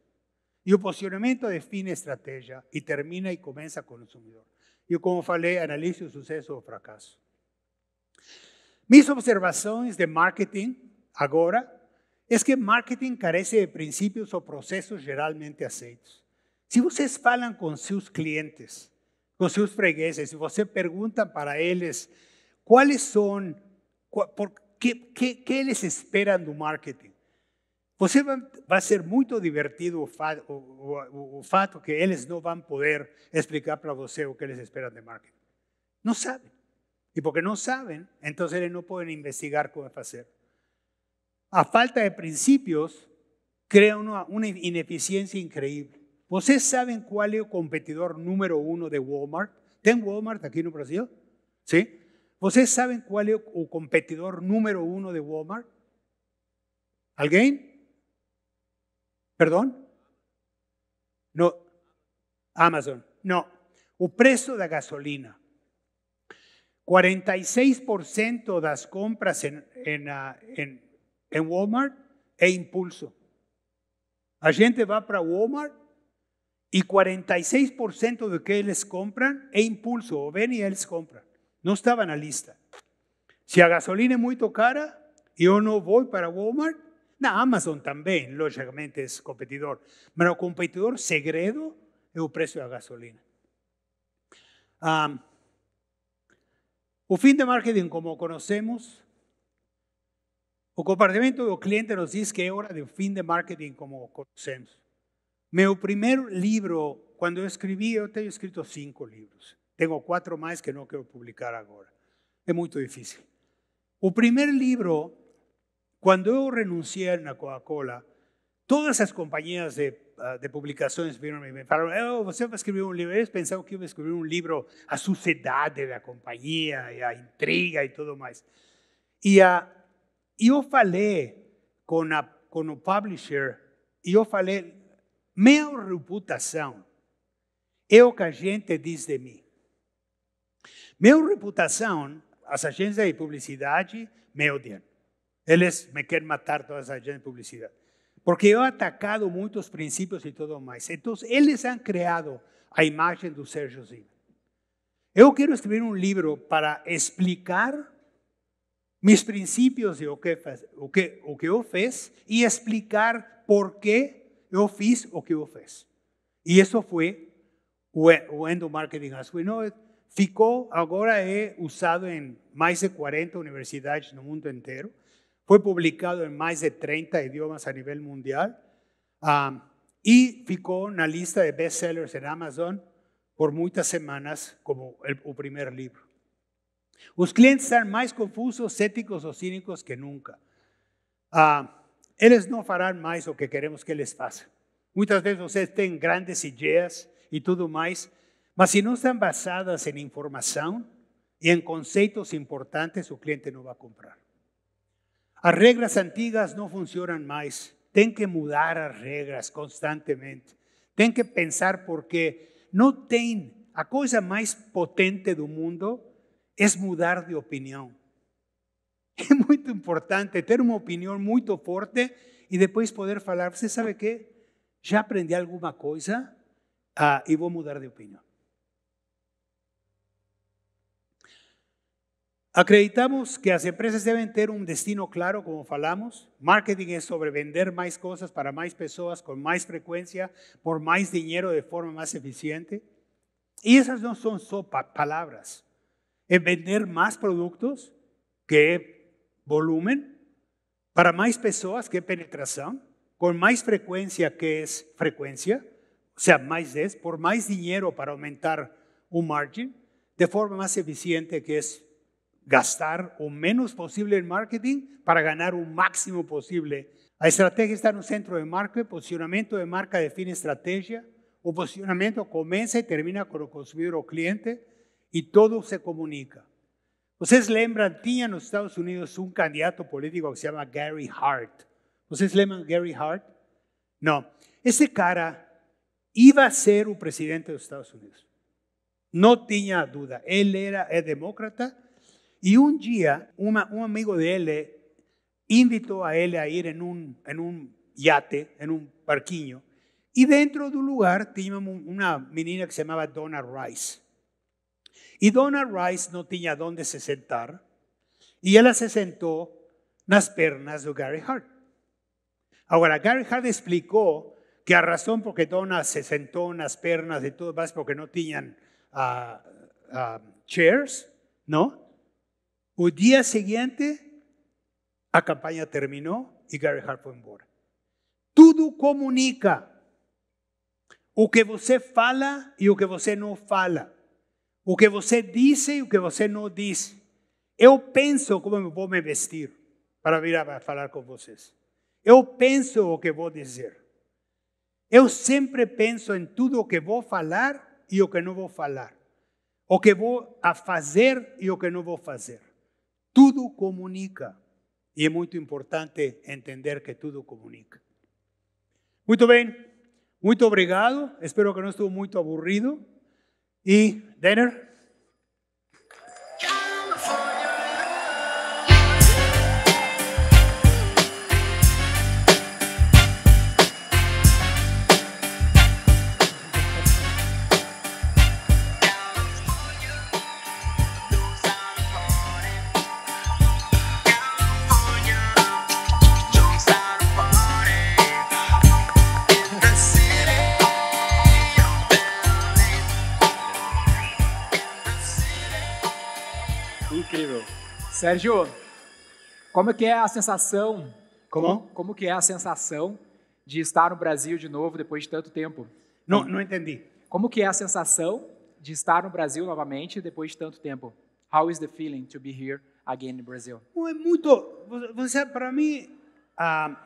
Y el posicionamiento define estrategia y termina y comienza con el consumidor. Y como falei, analice el suceso o fracaso. Mis observaciones de marketing ahora es que marketing carece de principios o procesos generalmente aceitos. Si ustedes hablan con sus clientes, con sus fregueses, si ustedes preguntan para ellos, ¿qué son, por, qué marketing, va a ser muy divertido o fato, que ellos no van que poder explicar para você e o que les esperan de marketing. No saben. Y porque no saben, entonces eles não podem investigar cómo hacer. A falta de principios, crea una ineficiencia increíble. incrível. saben cuál es el competidor número uno de Walmart? ¿Ten Walmart aquí en Brasil? ¿Sí? Vocês saben cuál es el competidor número uno de Walmart? ¿Alguien? Perdón? No. Amazon. No. O preço da gasolina. 46% las compras en, en, ah, Walmart es impulso. A gente va para Walmart y 46% de que les compran es impulso, ven y ellos compran, no estaba en la lista. Si a gasolina es muy cara, yo no voy para Walmart, no, Amazon también, lógicamente, es competidor. Pero el competidor segredo el precio de la gasolina. El fin de marketing, como conocemos, el compartimiento del cliente nos dice que es hora del fin de marketing, como conocemos. Mi primer libro, cuando escribí, yo eu escrito cinco libros. Tengo cuatro más que no quiero publicar ahora. Es muy difícil. El primer libro... Cuando yo renuncié a Coca-Cola, todas as compañías de, ah, de publicações viram e me falaram, oh, você vai escrever um livro. Eles pensavam que eu ia escrever um livro, a sociedade da companhia, a intriga e tudo mais. E uh, eu falei com, a, o publisher, e eu falei, minha reputação é o que a gente diz de mim. meu reputação, as agências de publicidade me odeiam. Ellos me quieren matar todas gente de publicidad. Porque yo he atacado principios y todo todo más. Entonces, ellos han creado a imagen de Sergio Yo Yo quiero escribir un libro para explicar mis principios de lo que, o que, o qué fiz explicar por qué yo fiz o que yo fiz. Y eso fue o, marketing endomarketing as we know it. usado en más de 40 universidades en el mundo entero. Fue publicado en más de 30 idiomas a nivel mundial y ficó en la lista de bestsellers en Amazon por muchas semanas como el, primer libro. Los clientes están más confusos, céticos o cínicos que nunca. Ellos no harán más lo que queremos que les pase. Muchas veces ustedes tienen grandes ideas y todo más, pero si no están basadas en información y en conceptos importantes, su cliente no va a comprar. As regras antigas não funcionam mais. Tem que mudar as regras constantemente. Tem que pensar porque não tem a coisa mais potente do mundo é mudar de opinião. (laughs) É muito importante ter uma opinião muito forte e depois poder falar, você sabe que? Já aprendi alguma coisa ah, e vou mudar de opinião. Acreditamos que las empresas deben tener un destino claro, como falamos. Marketing es sobre vender más cosas para más personas con más frecuencia, por más dinero, de forma más eficiente. Y esas no son solo palabras. Es vender más productos que volumen, para más personas que penetración, con más frecuencia que es frecuencia, o sea, más es, por más dinero para aumentar un margen, de forma más eficiente, que es gastar o menos posible en marketing para ganar un máximo posible. La estrategia está en un centro de marca, posicionamiento de marca define estrategia, o posicionamiento comienza y termina con el consumidor o cliente y todo se comunica. ¿Ustedes Ustedes lembran? tinha los Estados Unidos un candidato político que se llama Gary Hart. ¿Ustedes lembran Gary Hart? No. Ese cara iba a ser un presidente de los Estados Unidos. No tenía duda. Él era es demócrata, y un día, un amigo de él invitó a él a ir en un, en yate, en un parquiño, y dentro de un lugar tenía una menina que se llamaba Donna Rice. Y Donna Rice no tenía dónde se sentar, y ella se sentó en las pernas de Gary Hart. Ahora, Gary Hart explicó que la razón por qué Donna se sentó en las pernas de todo más, porque no tenían ah, ah, chairs, ¿no? O día siguiente, a campanha terminou e Gary Hart foi embora. Tudo comunica. O que você fala e o que você não fala. O que você diz e o que você não diz. Eu penso como vou me vestir para vir a falar com vocês. Eu penso o que vou dizer. Eu sempre penso em tudo o que vou falar e o que não vou falar. O que vou a fazer e o que não vou fazer. Tudo comunica. y es muy importante entender que todo comunica. Muy bien, muy obrigado. Espero que no estuvo muy aburrido. y Denner? Sérgio, como que é a sensação? Como? Como que é a sensação de estar no Brasil de novo depois de tanto tempo? Não, não entendi. Como que é a sensação de estar no Brasil novamente depois de tanto tempo? How is the feeling to be here again in Brazil? É muito, você para mim ah,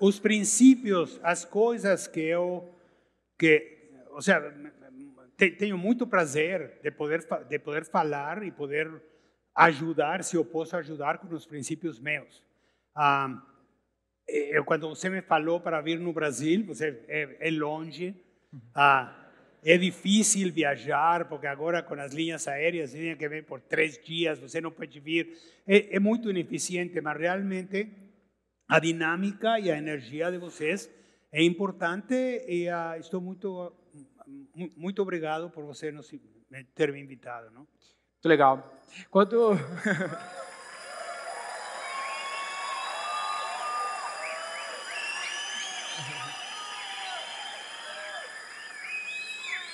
os princípios, as coisas que eu que, ou seja, tenho muito prazer de poder de poder falar e poder ajudar se eu posso ajudar com os princípios meus. Ah, eu, quando você me falou para vir no Brasil, você é, é longe, ah, é difícil viajar, porque agora com as linhas aéreas, você tem que vir por três dias, você não pode vir. É, eh, é muito ineficiente, mas realmente a dinâmica e a energia de vocês é importante e ah, estou muito, muito obrigado por você nos ter me invitado. Não? Muito legal. Quando. (laughs)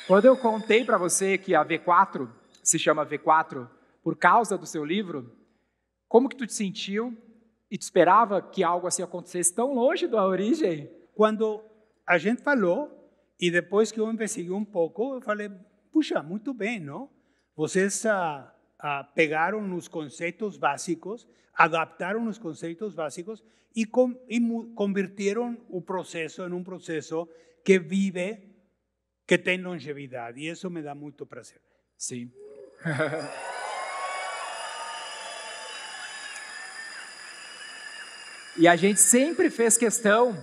Quando eu contei para você que a V4 se chama V4 por causa do seu livro, como que tu te sentiu e te esperava que algo assim acontecesse tão longe da origem? Quando a gente falou e depois que eu investiguei um pouco, eu falei, puxa, muito bem, não? Vocês pegaram os conceitos básicos, adaptaram os conceitos básicos e, com, e converteram o processo em um processo que vive, que tem longevidade. E isso me dá muito prazer. Sim. e (laughs) a gente sempre fez questão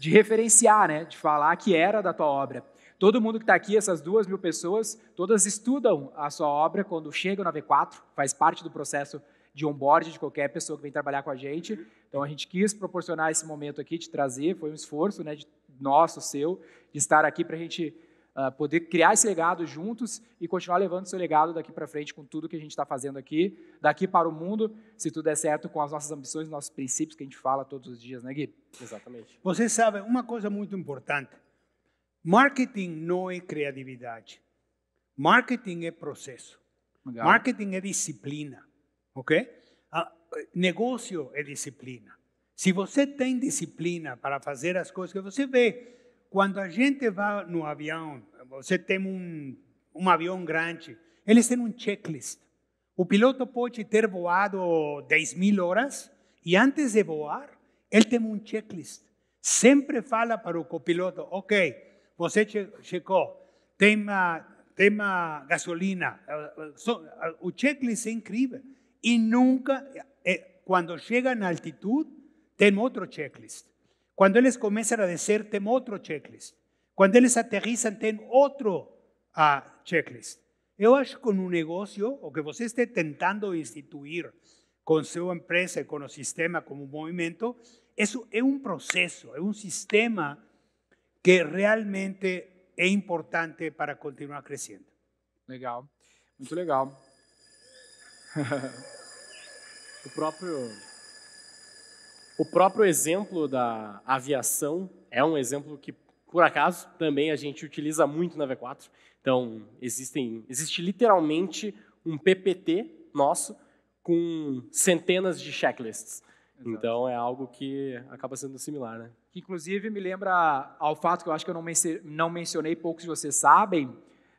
de referenciar, né, de falar que era da tua obra. Todo mundo que está aqui, essas duas mil pessoas, todas estudam a sua obra quando chegam na V4, faz parte do processo de onboard de qualquer pessoa que vem trabalhar com a gente. Então a gente quis proporcionar esse momento aqui, de trazer, foi um esforço né, de nosso, seu, de estar aqui para a gente uh, poder criar esse legado juntos e continuar levando seu legado daqui para frente com tudo que a gente está fazendo aqui, daqui para o mundo, se tudo der certo, com as nossas ambições, nossos princípios que a gente fala todos os dias, né, Gui? Exatamente. Vocês sabem, uma coisa muito importante. Marketing não é criatividade. Marketing é processo. Legal. Marketing é disciplina, ok? A, ah, negócio é disciplina. Se você tem disciplina para fazer as coisas que você vê, quando a gente vai no avião, você tem um, um avião grande, eles têm um checklist. O piloto pode ter voado 10 mil horas e antes de voar, ele tem um checklist. Sempre fala para o copiloto, ok, Você checou, tema, tema gasolina, el uh, checklist es incrível. y nunca, eh, eh, cuando llega na altitud, tem otro checklist. Cuando ellos comienzan a descer, tem otro checklist. Cuando ellos aterrizan, tem otro ah, checklist. Yo acho que un negocio o que usted esté tentando instituir con su empresa, con el sistema, como movimiento, eso es un proceso, es un sistema que realmente é importante para continuar crescendo. Legal, muito legal. (laughs) o próprio o próprio exemplo da aviação é um exemplo que por acaso também a gente utiliza muito na V4. Então existem existe literalmente um PPT nosso com centenas de checklists. Então é algo que acaba sendo similar, né? Que inclusive me lembra ao fato que eu acho que eu não, mencionei, não mencionei, poucos de vocês sabem,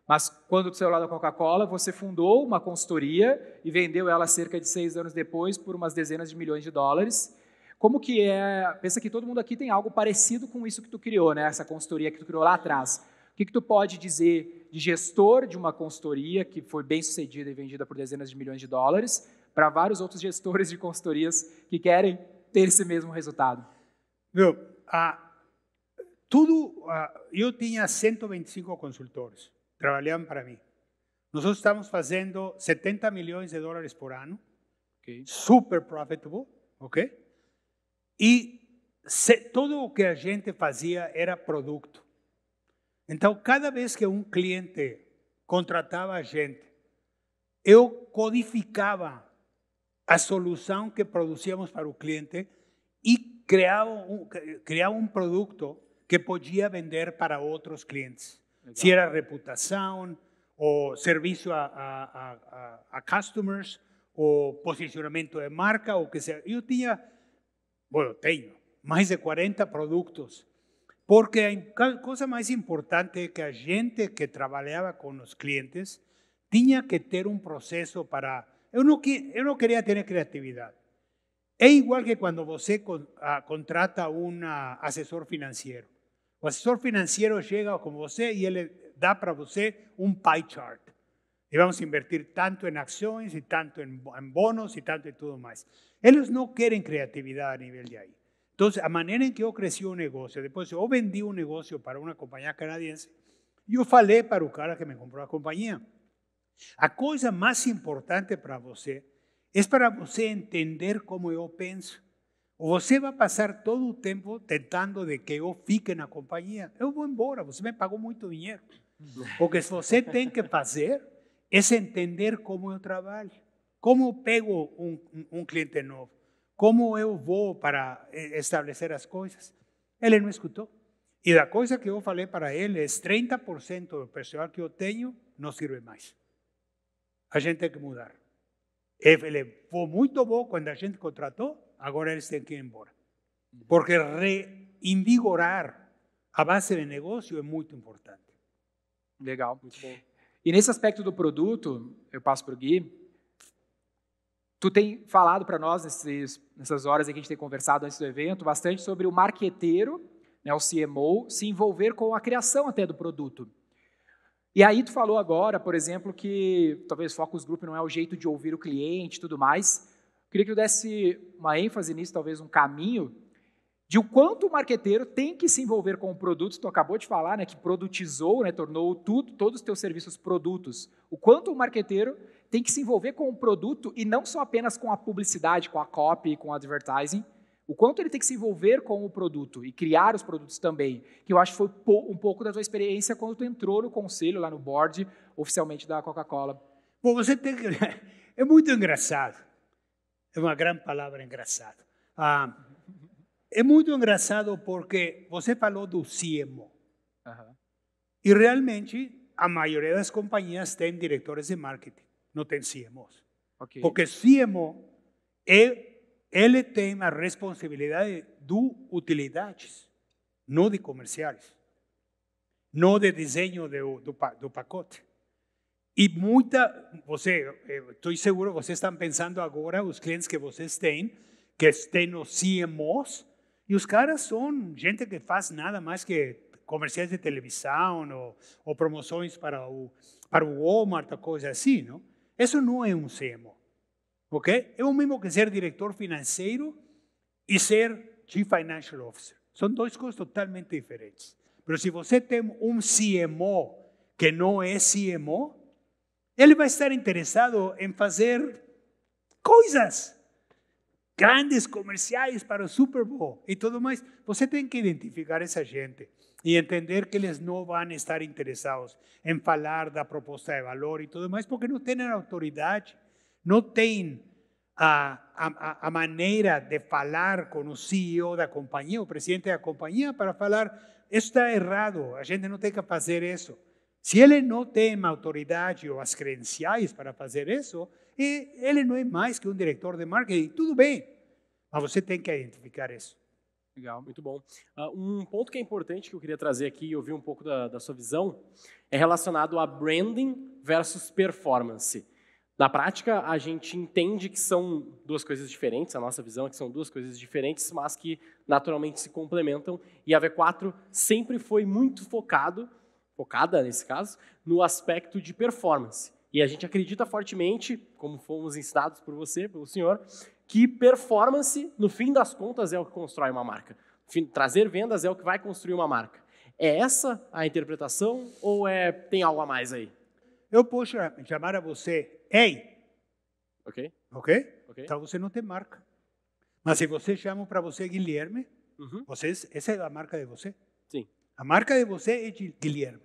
mas quando do seu lado da Coca-Cola, você fundou uma consultoria e vendeu ela cerca de seis anos depois por umas dezenas de milhões de dólares. Como que é? Pensa que todo mundo aqui tem algo parecido com isso que tu criou, né? Essa consultoria que tu criou lá atrás. O que, que tu pode dizer de gestor de uma consultoria que foi bem sucedida e vendida por dezenas de milhões de dólares para vários outros gestores de consultorias que querem ter esse mesmo resultado? Meu, ah, tudo, ah, eu tinha 125 consultores, trabalhavam para mim. Nós estamos fazendo 70 milhões de dólares por ano, okay. super profitable, ok? E se, tudo o que a gente fazia era produto. Então, cada vez que um cliente contratava a gente, eu codificava a solución que producíamos para un cliente y creaba un, creaba un producto que podía vender para otros clientes. Si era reputación o servicio a, a, a, customers, o posicionamiento de marca, o que sea. Yo tenía, bueno, tengo más de 40 productos Porque la cosa más importante es que la gente que trabajaba con los clientes tenía que tener un proceso para yo no quería tener creatividad. Es igual que cuando você ah, contrata un ah, asesor financiero. O asesor financiero llega com usted y le da para usted un pie chart. Y vamos a invertir tanto en acciones y tanto en bonos y tanto y todo más. Ellos no quieren creatividad a nivel de ahí. Entonces, a manera en que yo crecí un negocio, después yo vendí un negocio para una compañía canadiense, yo eu para o cara que me compró la compañía. A coisa mais importante para você é para você entender como eu penso. Ou Você vai passar todo o tempo tentando de que eu fique na companhia. Eu vou embora, você me pagou muito dinheiro. O que você tem que fazer é entender como eu trabalho, como eu pego um, um, cliente novo, como eu vou para eh, estabelecer as coisas. Ele não escutou. E a coisa que eu falei para ele, é 30% do pessoal que eu tenho não serve mais a gente tem que mudar. Ele foi muito bom quando a gente contratou, agora eles têm que ir embora. Porque reinvigorar a base de negócio é muito importante. Legal. Muito bom. E nesse aspecto do produto, eu passo para o Gui. Tu tem falado para nós nesses, nessas horas que a gente tem conversado antes do evento bastante sobre o marqueteiro, né, o CMO, se envolver com a criação até do produto. E aí tu falou agora, por exemplo, que talvez focus group não é o jeito de ouvir o cliente e tudo mais. queria que tu desse uma ênfase nisso, talvez um caminho de o quanto o marqueteiro tem que se envolver com o produto, tu acabou de falar, né, que produtizou, né, tornou tudo, todos os teus serviços produtos. O quanto o marqueteiro tem que se envolver com o produto e não só apenas com a publicidade, com a copy, com o advertising, o quanto ele tem que se envolver com o produto e criar os produtos também, que eu acho que foi um pouco da sua experiência quando tu entrou no conselho, lá no board, oficialmente da Coca-Cola. Bom, você tem que... (laughs) É muito engraçado. É uma grande palavra, engraçado. Ah, é muito engraçado porque você falou do CMO. Uhum. E realmente, a maioria das companhias tem diretores de marketing, não tem CMOs. Okay. Porque CMO é ele tem a responsabilidade de utilidades, não de comerciais, não de desenho do, do, do pacote. E muita, você, eh, estou seguro, vocês estão pensando agora, os clientes que vocês têm, que têm os CMOs, e os caras são gente que faz nada mais que comerciais de televisão ou, ou promoções para o, para o Walmart, ou coisa assim, não? Isso não é um CMO. ok? es lo mismo que ser director financiero y ser Chief Financial Officer. Son dos cosas totalmente diferentes. Pero si usted tem un CMO que no es CMO, él va a estar interesado en hacer cosas grandes comerciales para el Super Bowl y todo más. Usted tiene que identificar esa gente y entender que no van a estar en hablar de la propuesta de valor y todo más, porque no tienen autoridad. não tem a, a, a, maneira de falar com o CEO da companhia, o presidente da companhia, para falar: isso está errado, a gente não tem que fazer isso. Se ele não tem autoridade ou as credenciais para fazer isso, ele eh, não é mais que um diretor de marketing. Tudo bem, mas você tem que identificar isso. Legal, muito bom. Uh, um ponto que é importante que eu queria trazer aqui e ouvir um pouco da, da sua visão é relacionado a branding versus performance. Na prática, a gente entende que são duas coisas diferentes, a nossa visão é que são duas coisas diferentes, mas que naturalmente se complementam. E a V4 sempre foi muito focado, focada nesse caso, no aspecto de performance. E a gente acredita fortemente, como fomos ensinados por você, pelo senhor, que performance, no fim das contas, é o que constrói uma marca. Trazer vendas é o que vai construir uma marca. É essa a interpretação ou é tem algo a mais aí? Eu posso chamar a você ei. Ok. Ok? okay. Então você não tem marca. Mas se você chama para você Guilherme, uhum. você, essa é a marca de você. Sim. A marca de você é Guilherme.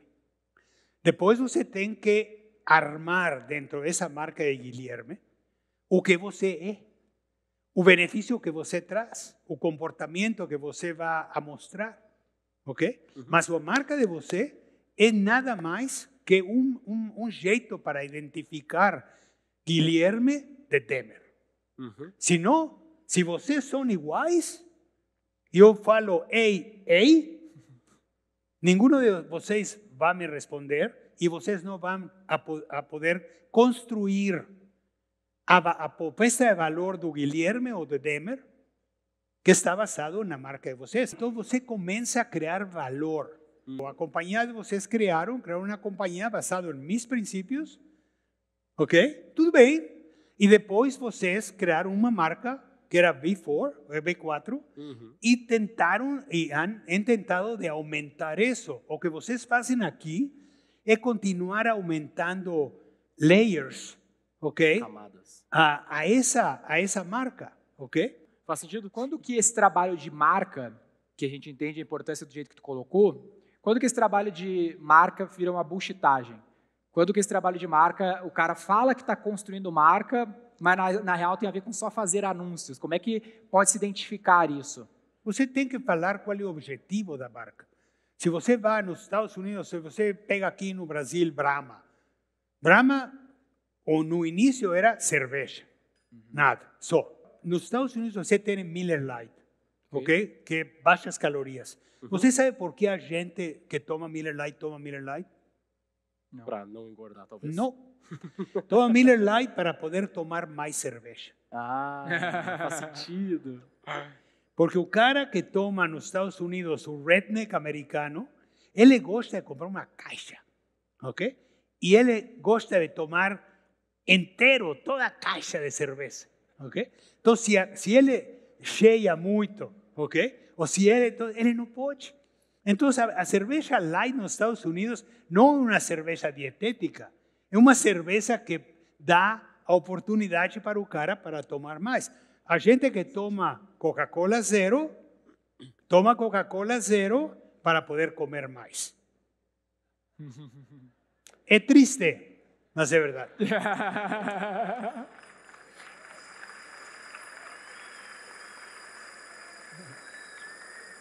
Depois você tem que armar dentro dessa marca de Guilherme o que você é, o benefício que você traz, o comportamento que você vai mostrar, ok? Uhum. Mas a marca de você é nada mais que un un jeito para identificar Guilherme de Temer. Si no, si ustedes son iguales, iguais, yo falo hey Ninguno ninguno de vocês a me responder y e vocês no van a, poder construir a, a propuesta de valor de Guilherme o de Demer que está basado en la marca de vocês. Entonces, usted comienza a crear valor. Mm. A companhia que vocês criaram, criaram uma companhia baseada em meus princípios, ok? Tudo bem. E depois vocês criaram uma marca que era B4, B4, uhum. Mm-hmm. e tentaram, e han, han tentado de aumentar isso. O que vocês fazem aqui é continuar aumentando layers, ok? Camadas. A, a, essa, a essa marca, ok? Faz sentido? Quando que esse trabalho de marca, que a gente entende a importância do jeito que tu colocou, quando que esse trabalho de marca vira uma bullshitagem? Quando que esse trabalho de marca, o cara fala que está construindo marca, mas na, na, real tem a ver com só fazer anúncios. Como é que pode se identificar isso? Você tem que falar qual é o objetivo da marca. Se você vai nos Estados Unidos, se você pega aqui no Brasil Brahma, Brahma, ou no início era cerveja, uhum. nada, só. Nos Estados Unidos você tem Miller Lite, ok? okay? Que baixas calorias. ¿Usted sabe por qué hay gente que toma Miller Lite toma Miller Lite? Para no engordar, tal vez. No. Toma Miller Lite para poder tomar más cerveza. Ah, faz (laughs) sentido. Porque el cara que toma en Estados Unidos su redneck americano, él le de comprar una caixa, ok? Y él gusta de tomar entero toda caja caixa de cerveza, ok? entonces si él le mucho, mucho, ok? o si él, él ele no pode. Entonces, a, cerveja light en Estados Unidos no es una cerveza dietética, es una cerveza que da oportunidad para el cara para tomar más. A gente que toma Coca-Cola cero, toma Coca-Cola cero para poder comer más. (laughs) Es triste, no es verdad. (laughs)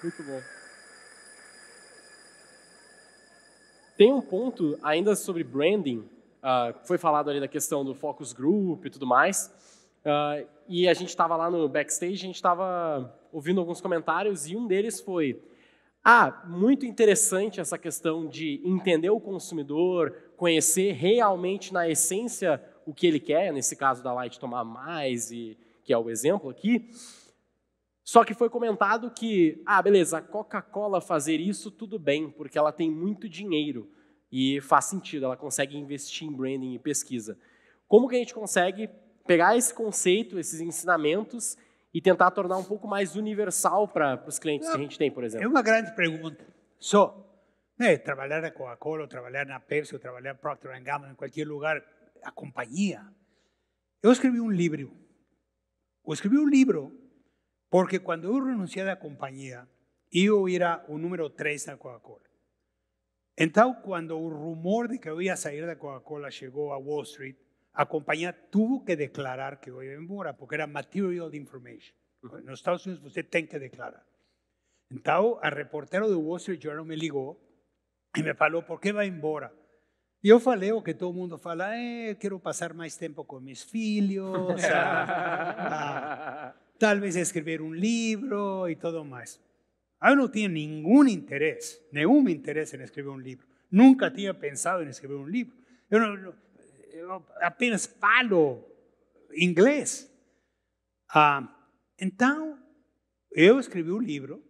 Muito bom. Tem um ponto ainda sobre branding, uh, foi falado ali da questão do focus group e tudo mais, uh, e a gente estava lá no backstage, a gente estava ouvindo alguns comentários e um deles foi: Ah, muito interessante essa questão de entender o consumidor, conhecer realmente na essência o que ele quer, nesse caso da Light tomar mais, e que é o exemplo aqui. Só que foi comentado que, ah, beleza, a Coca-Cola fazer isso, tudo bem, porque ela tem muito dinheiro e faz sentido, ela consegue investir em branding e pesquisa. Como que a gente consegue pegar esse conceito, esses ensinamentos e tentar tornar um pouco mais universal para os clientes que a gente tem, por exemplo? É uma grande pergunta. Só, né, trabalhar na Coca-Cola, trabalhar na Pepsi, trabalhar na Procter Gamble, em qualquer lugar, a companhia. Eu escrevi um livro. Eu escrevi um livro Porque cuando yo renuncié a la compañía, yo era un número 3 de Coca-Cola. Entonces, cuando el rumor de que yo iba a salir de Coca-Cola llegó a Wall Street, la compañía tuvo que declarar que yo iba embora, porque era material information. En los Estados Unidos usted tiene que declarar. Entonces, al reportero de Wall Street Journal me ligó y me dijo, ¿por qué va embora? Yo faleo que todo el mundo fala, eh, quiero pasar más tiempo con mis hijos. (laughs) tal vez escribir un libro y todo más. Yo no tiene ningún interés, ningún interés en escribir un libro. Nunca tenía pensado en escribir un libro. Yo apenas falo inglés. Ah, entonces, yo escribí un libro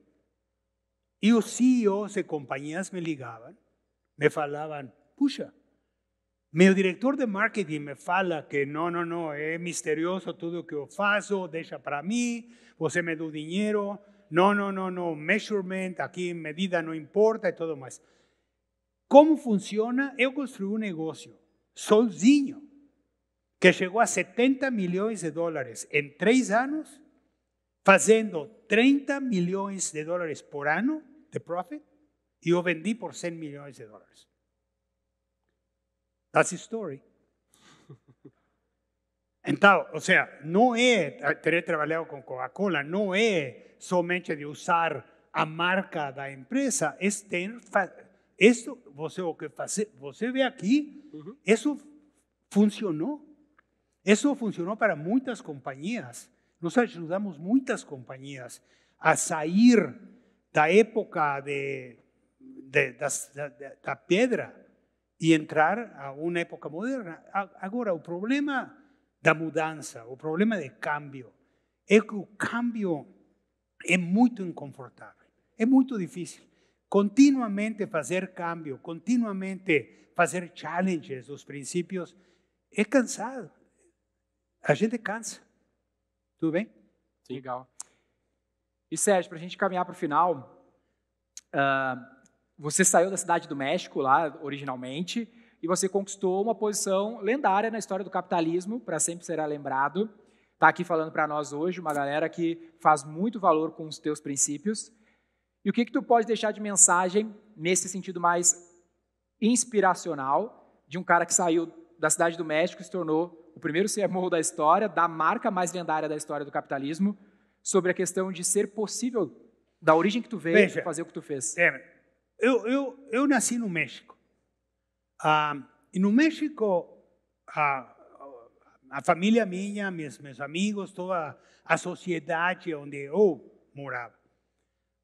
y los CEOs de compañías me ligaban, me falaban, puxa, mi director de marketing me fala que no, no, no, es misterioso todo lo que yo hago deja para mí, usted me da dinero, no, no, no, no, measurement, aquí medida no importa y todo más. ¿Cómo funciona? Yo construí un negocio sozinho que llegó a 70 millones de dólares en tres años, haciendo 30 millones de dólares por año de profit, y yo vendí por 100 millones de dólares. That's his story. Então, o sea, no é ter trabalhado com Coca-Cola, no es somente de usar a marca da empresa, es tener, isso, você, que fazer, você vê aqui, Eso isso funcionou. Isso para muchas compañías, Nós ayudamos muchas compañías a sair la época de, de, das, da, e entrar a uma época moderna. Agora, o problema da mudança, o problema de cambio, é que o cambio é muito inconfortável, é muito difícil. Continuamente fazer cambio, continuamente fazer challenges dos princípios, é cansado. A gente cansa. Tudo bem? Sim. Legal. E Sérgio, para a gente caminhar para o final, uh, você saiu da cidade do México lá originalmente e você conquistou uma posição lendária na história do capitalismo, para sempre será lembrado. Está aqui falando para nós hoje uma galera que faz muito valor com os teus princípios. E o que, que tu pode deixar de mensagem nesse sentido mais inspiracional de um cara que saiu da cidade do México e se tornou o primeiro CMO da história, da marca mais lendária da história do capitalismo, sobre a questão de ser possível, da origem que tu veio, Veja, fazer o que tu fez? É, eu, eu, eu nasci no México. Ah, e no México, a a família minha, meus, meus amigos, toda a sociedade onde eu morava.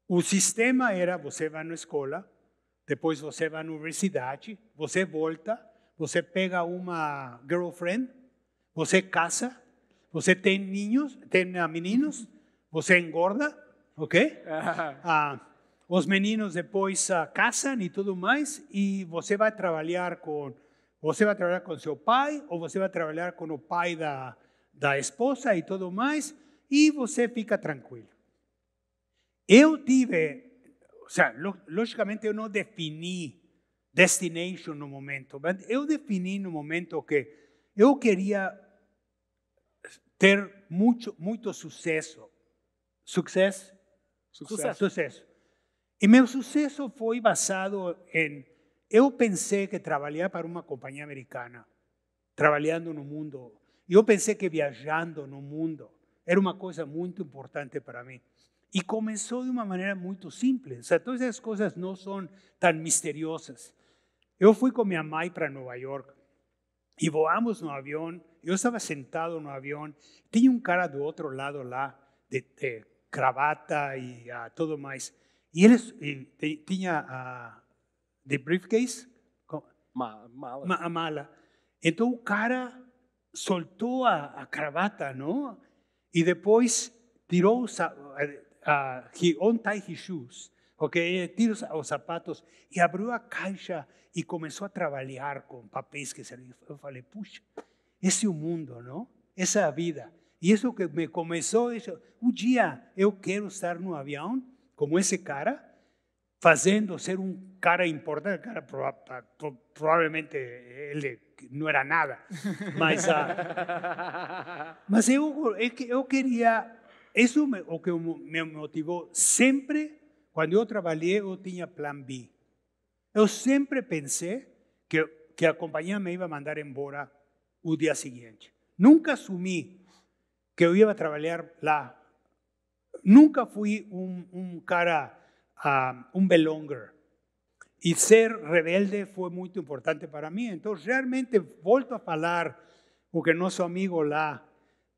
O sistema era: você vai na escola, depois você vai na universidade, você volta, você pega uma girlfriend, você casa, você tem ninhos, tem ah, meninos, você engorda, ok? (laughs) Ah, os meninos depois uh, casam e tudo mais, e você vai trabalhar com você vai trabalhar com seu pai ou você vai trabalhar com o pai da, da esposa e tudo mais, e você fica tranquilo. Eu tive, ou seja, logicamente eu não defini destination no momento, mas eu defini no momento que eu queria ter muito, muito sucesso. Sucesso? Sucesso. sucesso. Y mi suceso fue basado en, yo pensé que trabalhava para una compañía americana, trabajando en un mundo. yo pensé que viajando en un mundo era una cosa muy importante para mí. Y comenzó de una muy simple. O sea, todas esas cosas no son tan misteriosas. Yo fui con mi mamá para Nueva York volamos voamos un avión. Yo estaba sentado en un avión. Tenía un cara de otro lado lá, de, cravata y ah, todo más. E eles e, tinha a the briefcase, Ma mala. Ma a mala. Então o cara soltou a, a cravata, não? E depois tirou os, on a, he his shoes, ok? Tirou os, os sapatos e abriu a caixa e começou a trabalhar com papéis que se Eu falei, puxa, esse é o mundo, não? Essa é a vida. E isso que me começou, isso, um dia eu quero estar no avião como ese cara, haciendo ser un cara importante, cara ah, probablemente no era nada, mas (laughs) yo quería, eso eu queria o que me motivó siempre, cuando yo trabalhei yo tenía plan B. Yo siempre pensé que que a me iba a mandar embora o día siguiente. Nunca asumí que iba a trabalhar lá Nunca fui un, cara, ah, un belonger. Y ser rebelde fue muy importante para mí. Entonces, realmente, vuelvo a hablar, porque no soy amigo, la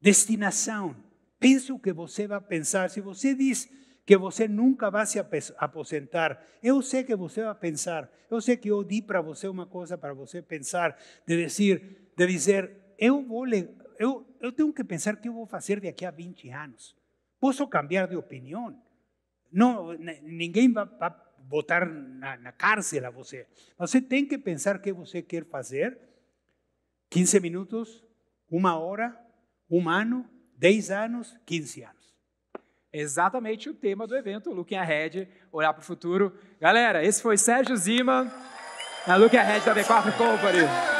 destinación. Pienso que usted va a pensar, si usted dice que usted nunca a se aposentar, yo sé que usted va a pensar, yo sé que yo di para usted una cosa para usted pensar, de decir, de decir. Yo tengo que pensar qué voy a hacer de aquí a 20 años. posso cambiar de opinião. Não, ninguém vai, vai botar na, na cárcel a você. Você tem que pensar o que você quer fazer. 15 minutos, uma hora, um ano, 10 anos, 15 anos exatamente o tema do evento, Looking Ahead, olhar para o futuro. Galera, esse foi Sérgio Zima, na Looking Ahead da B4 Company.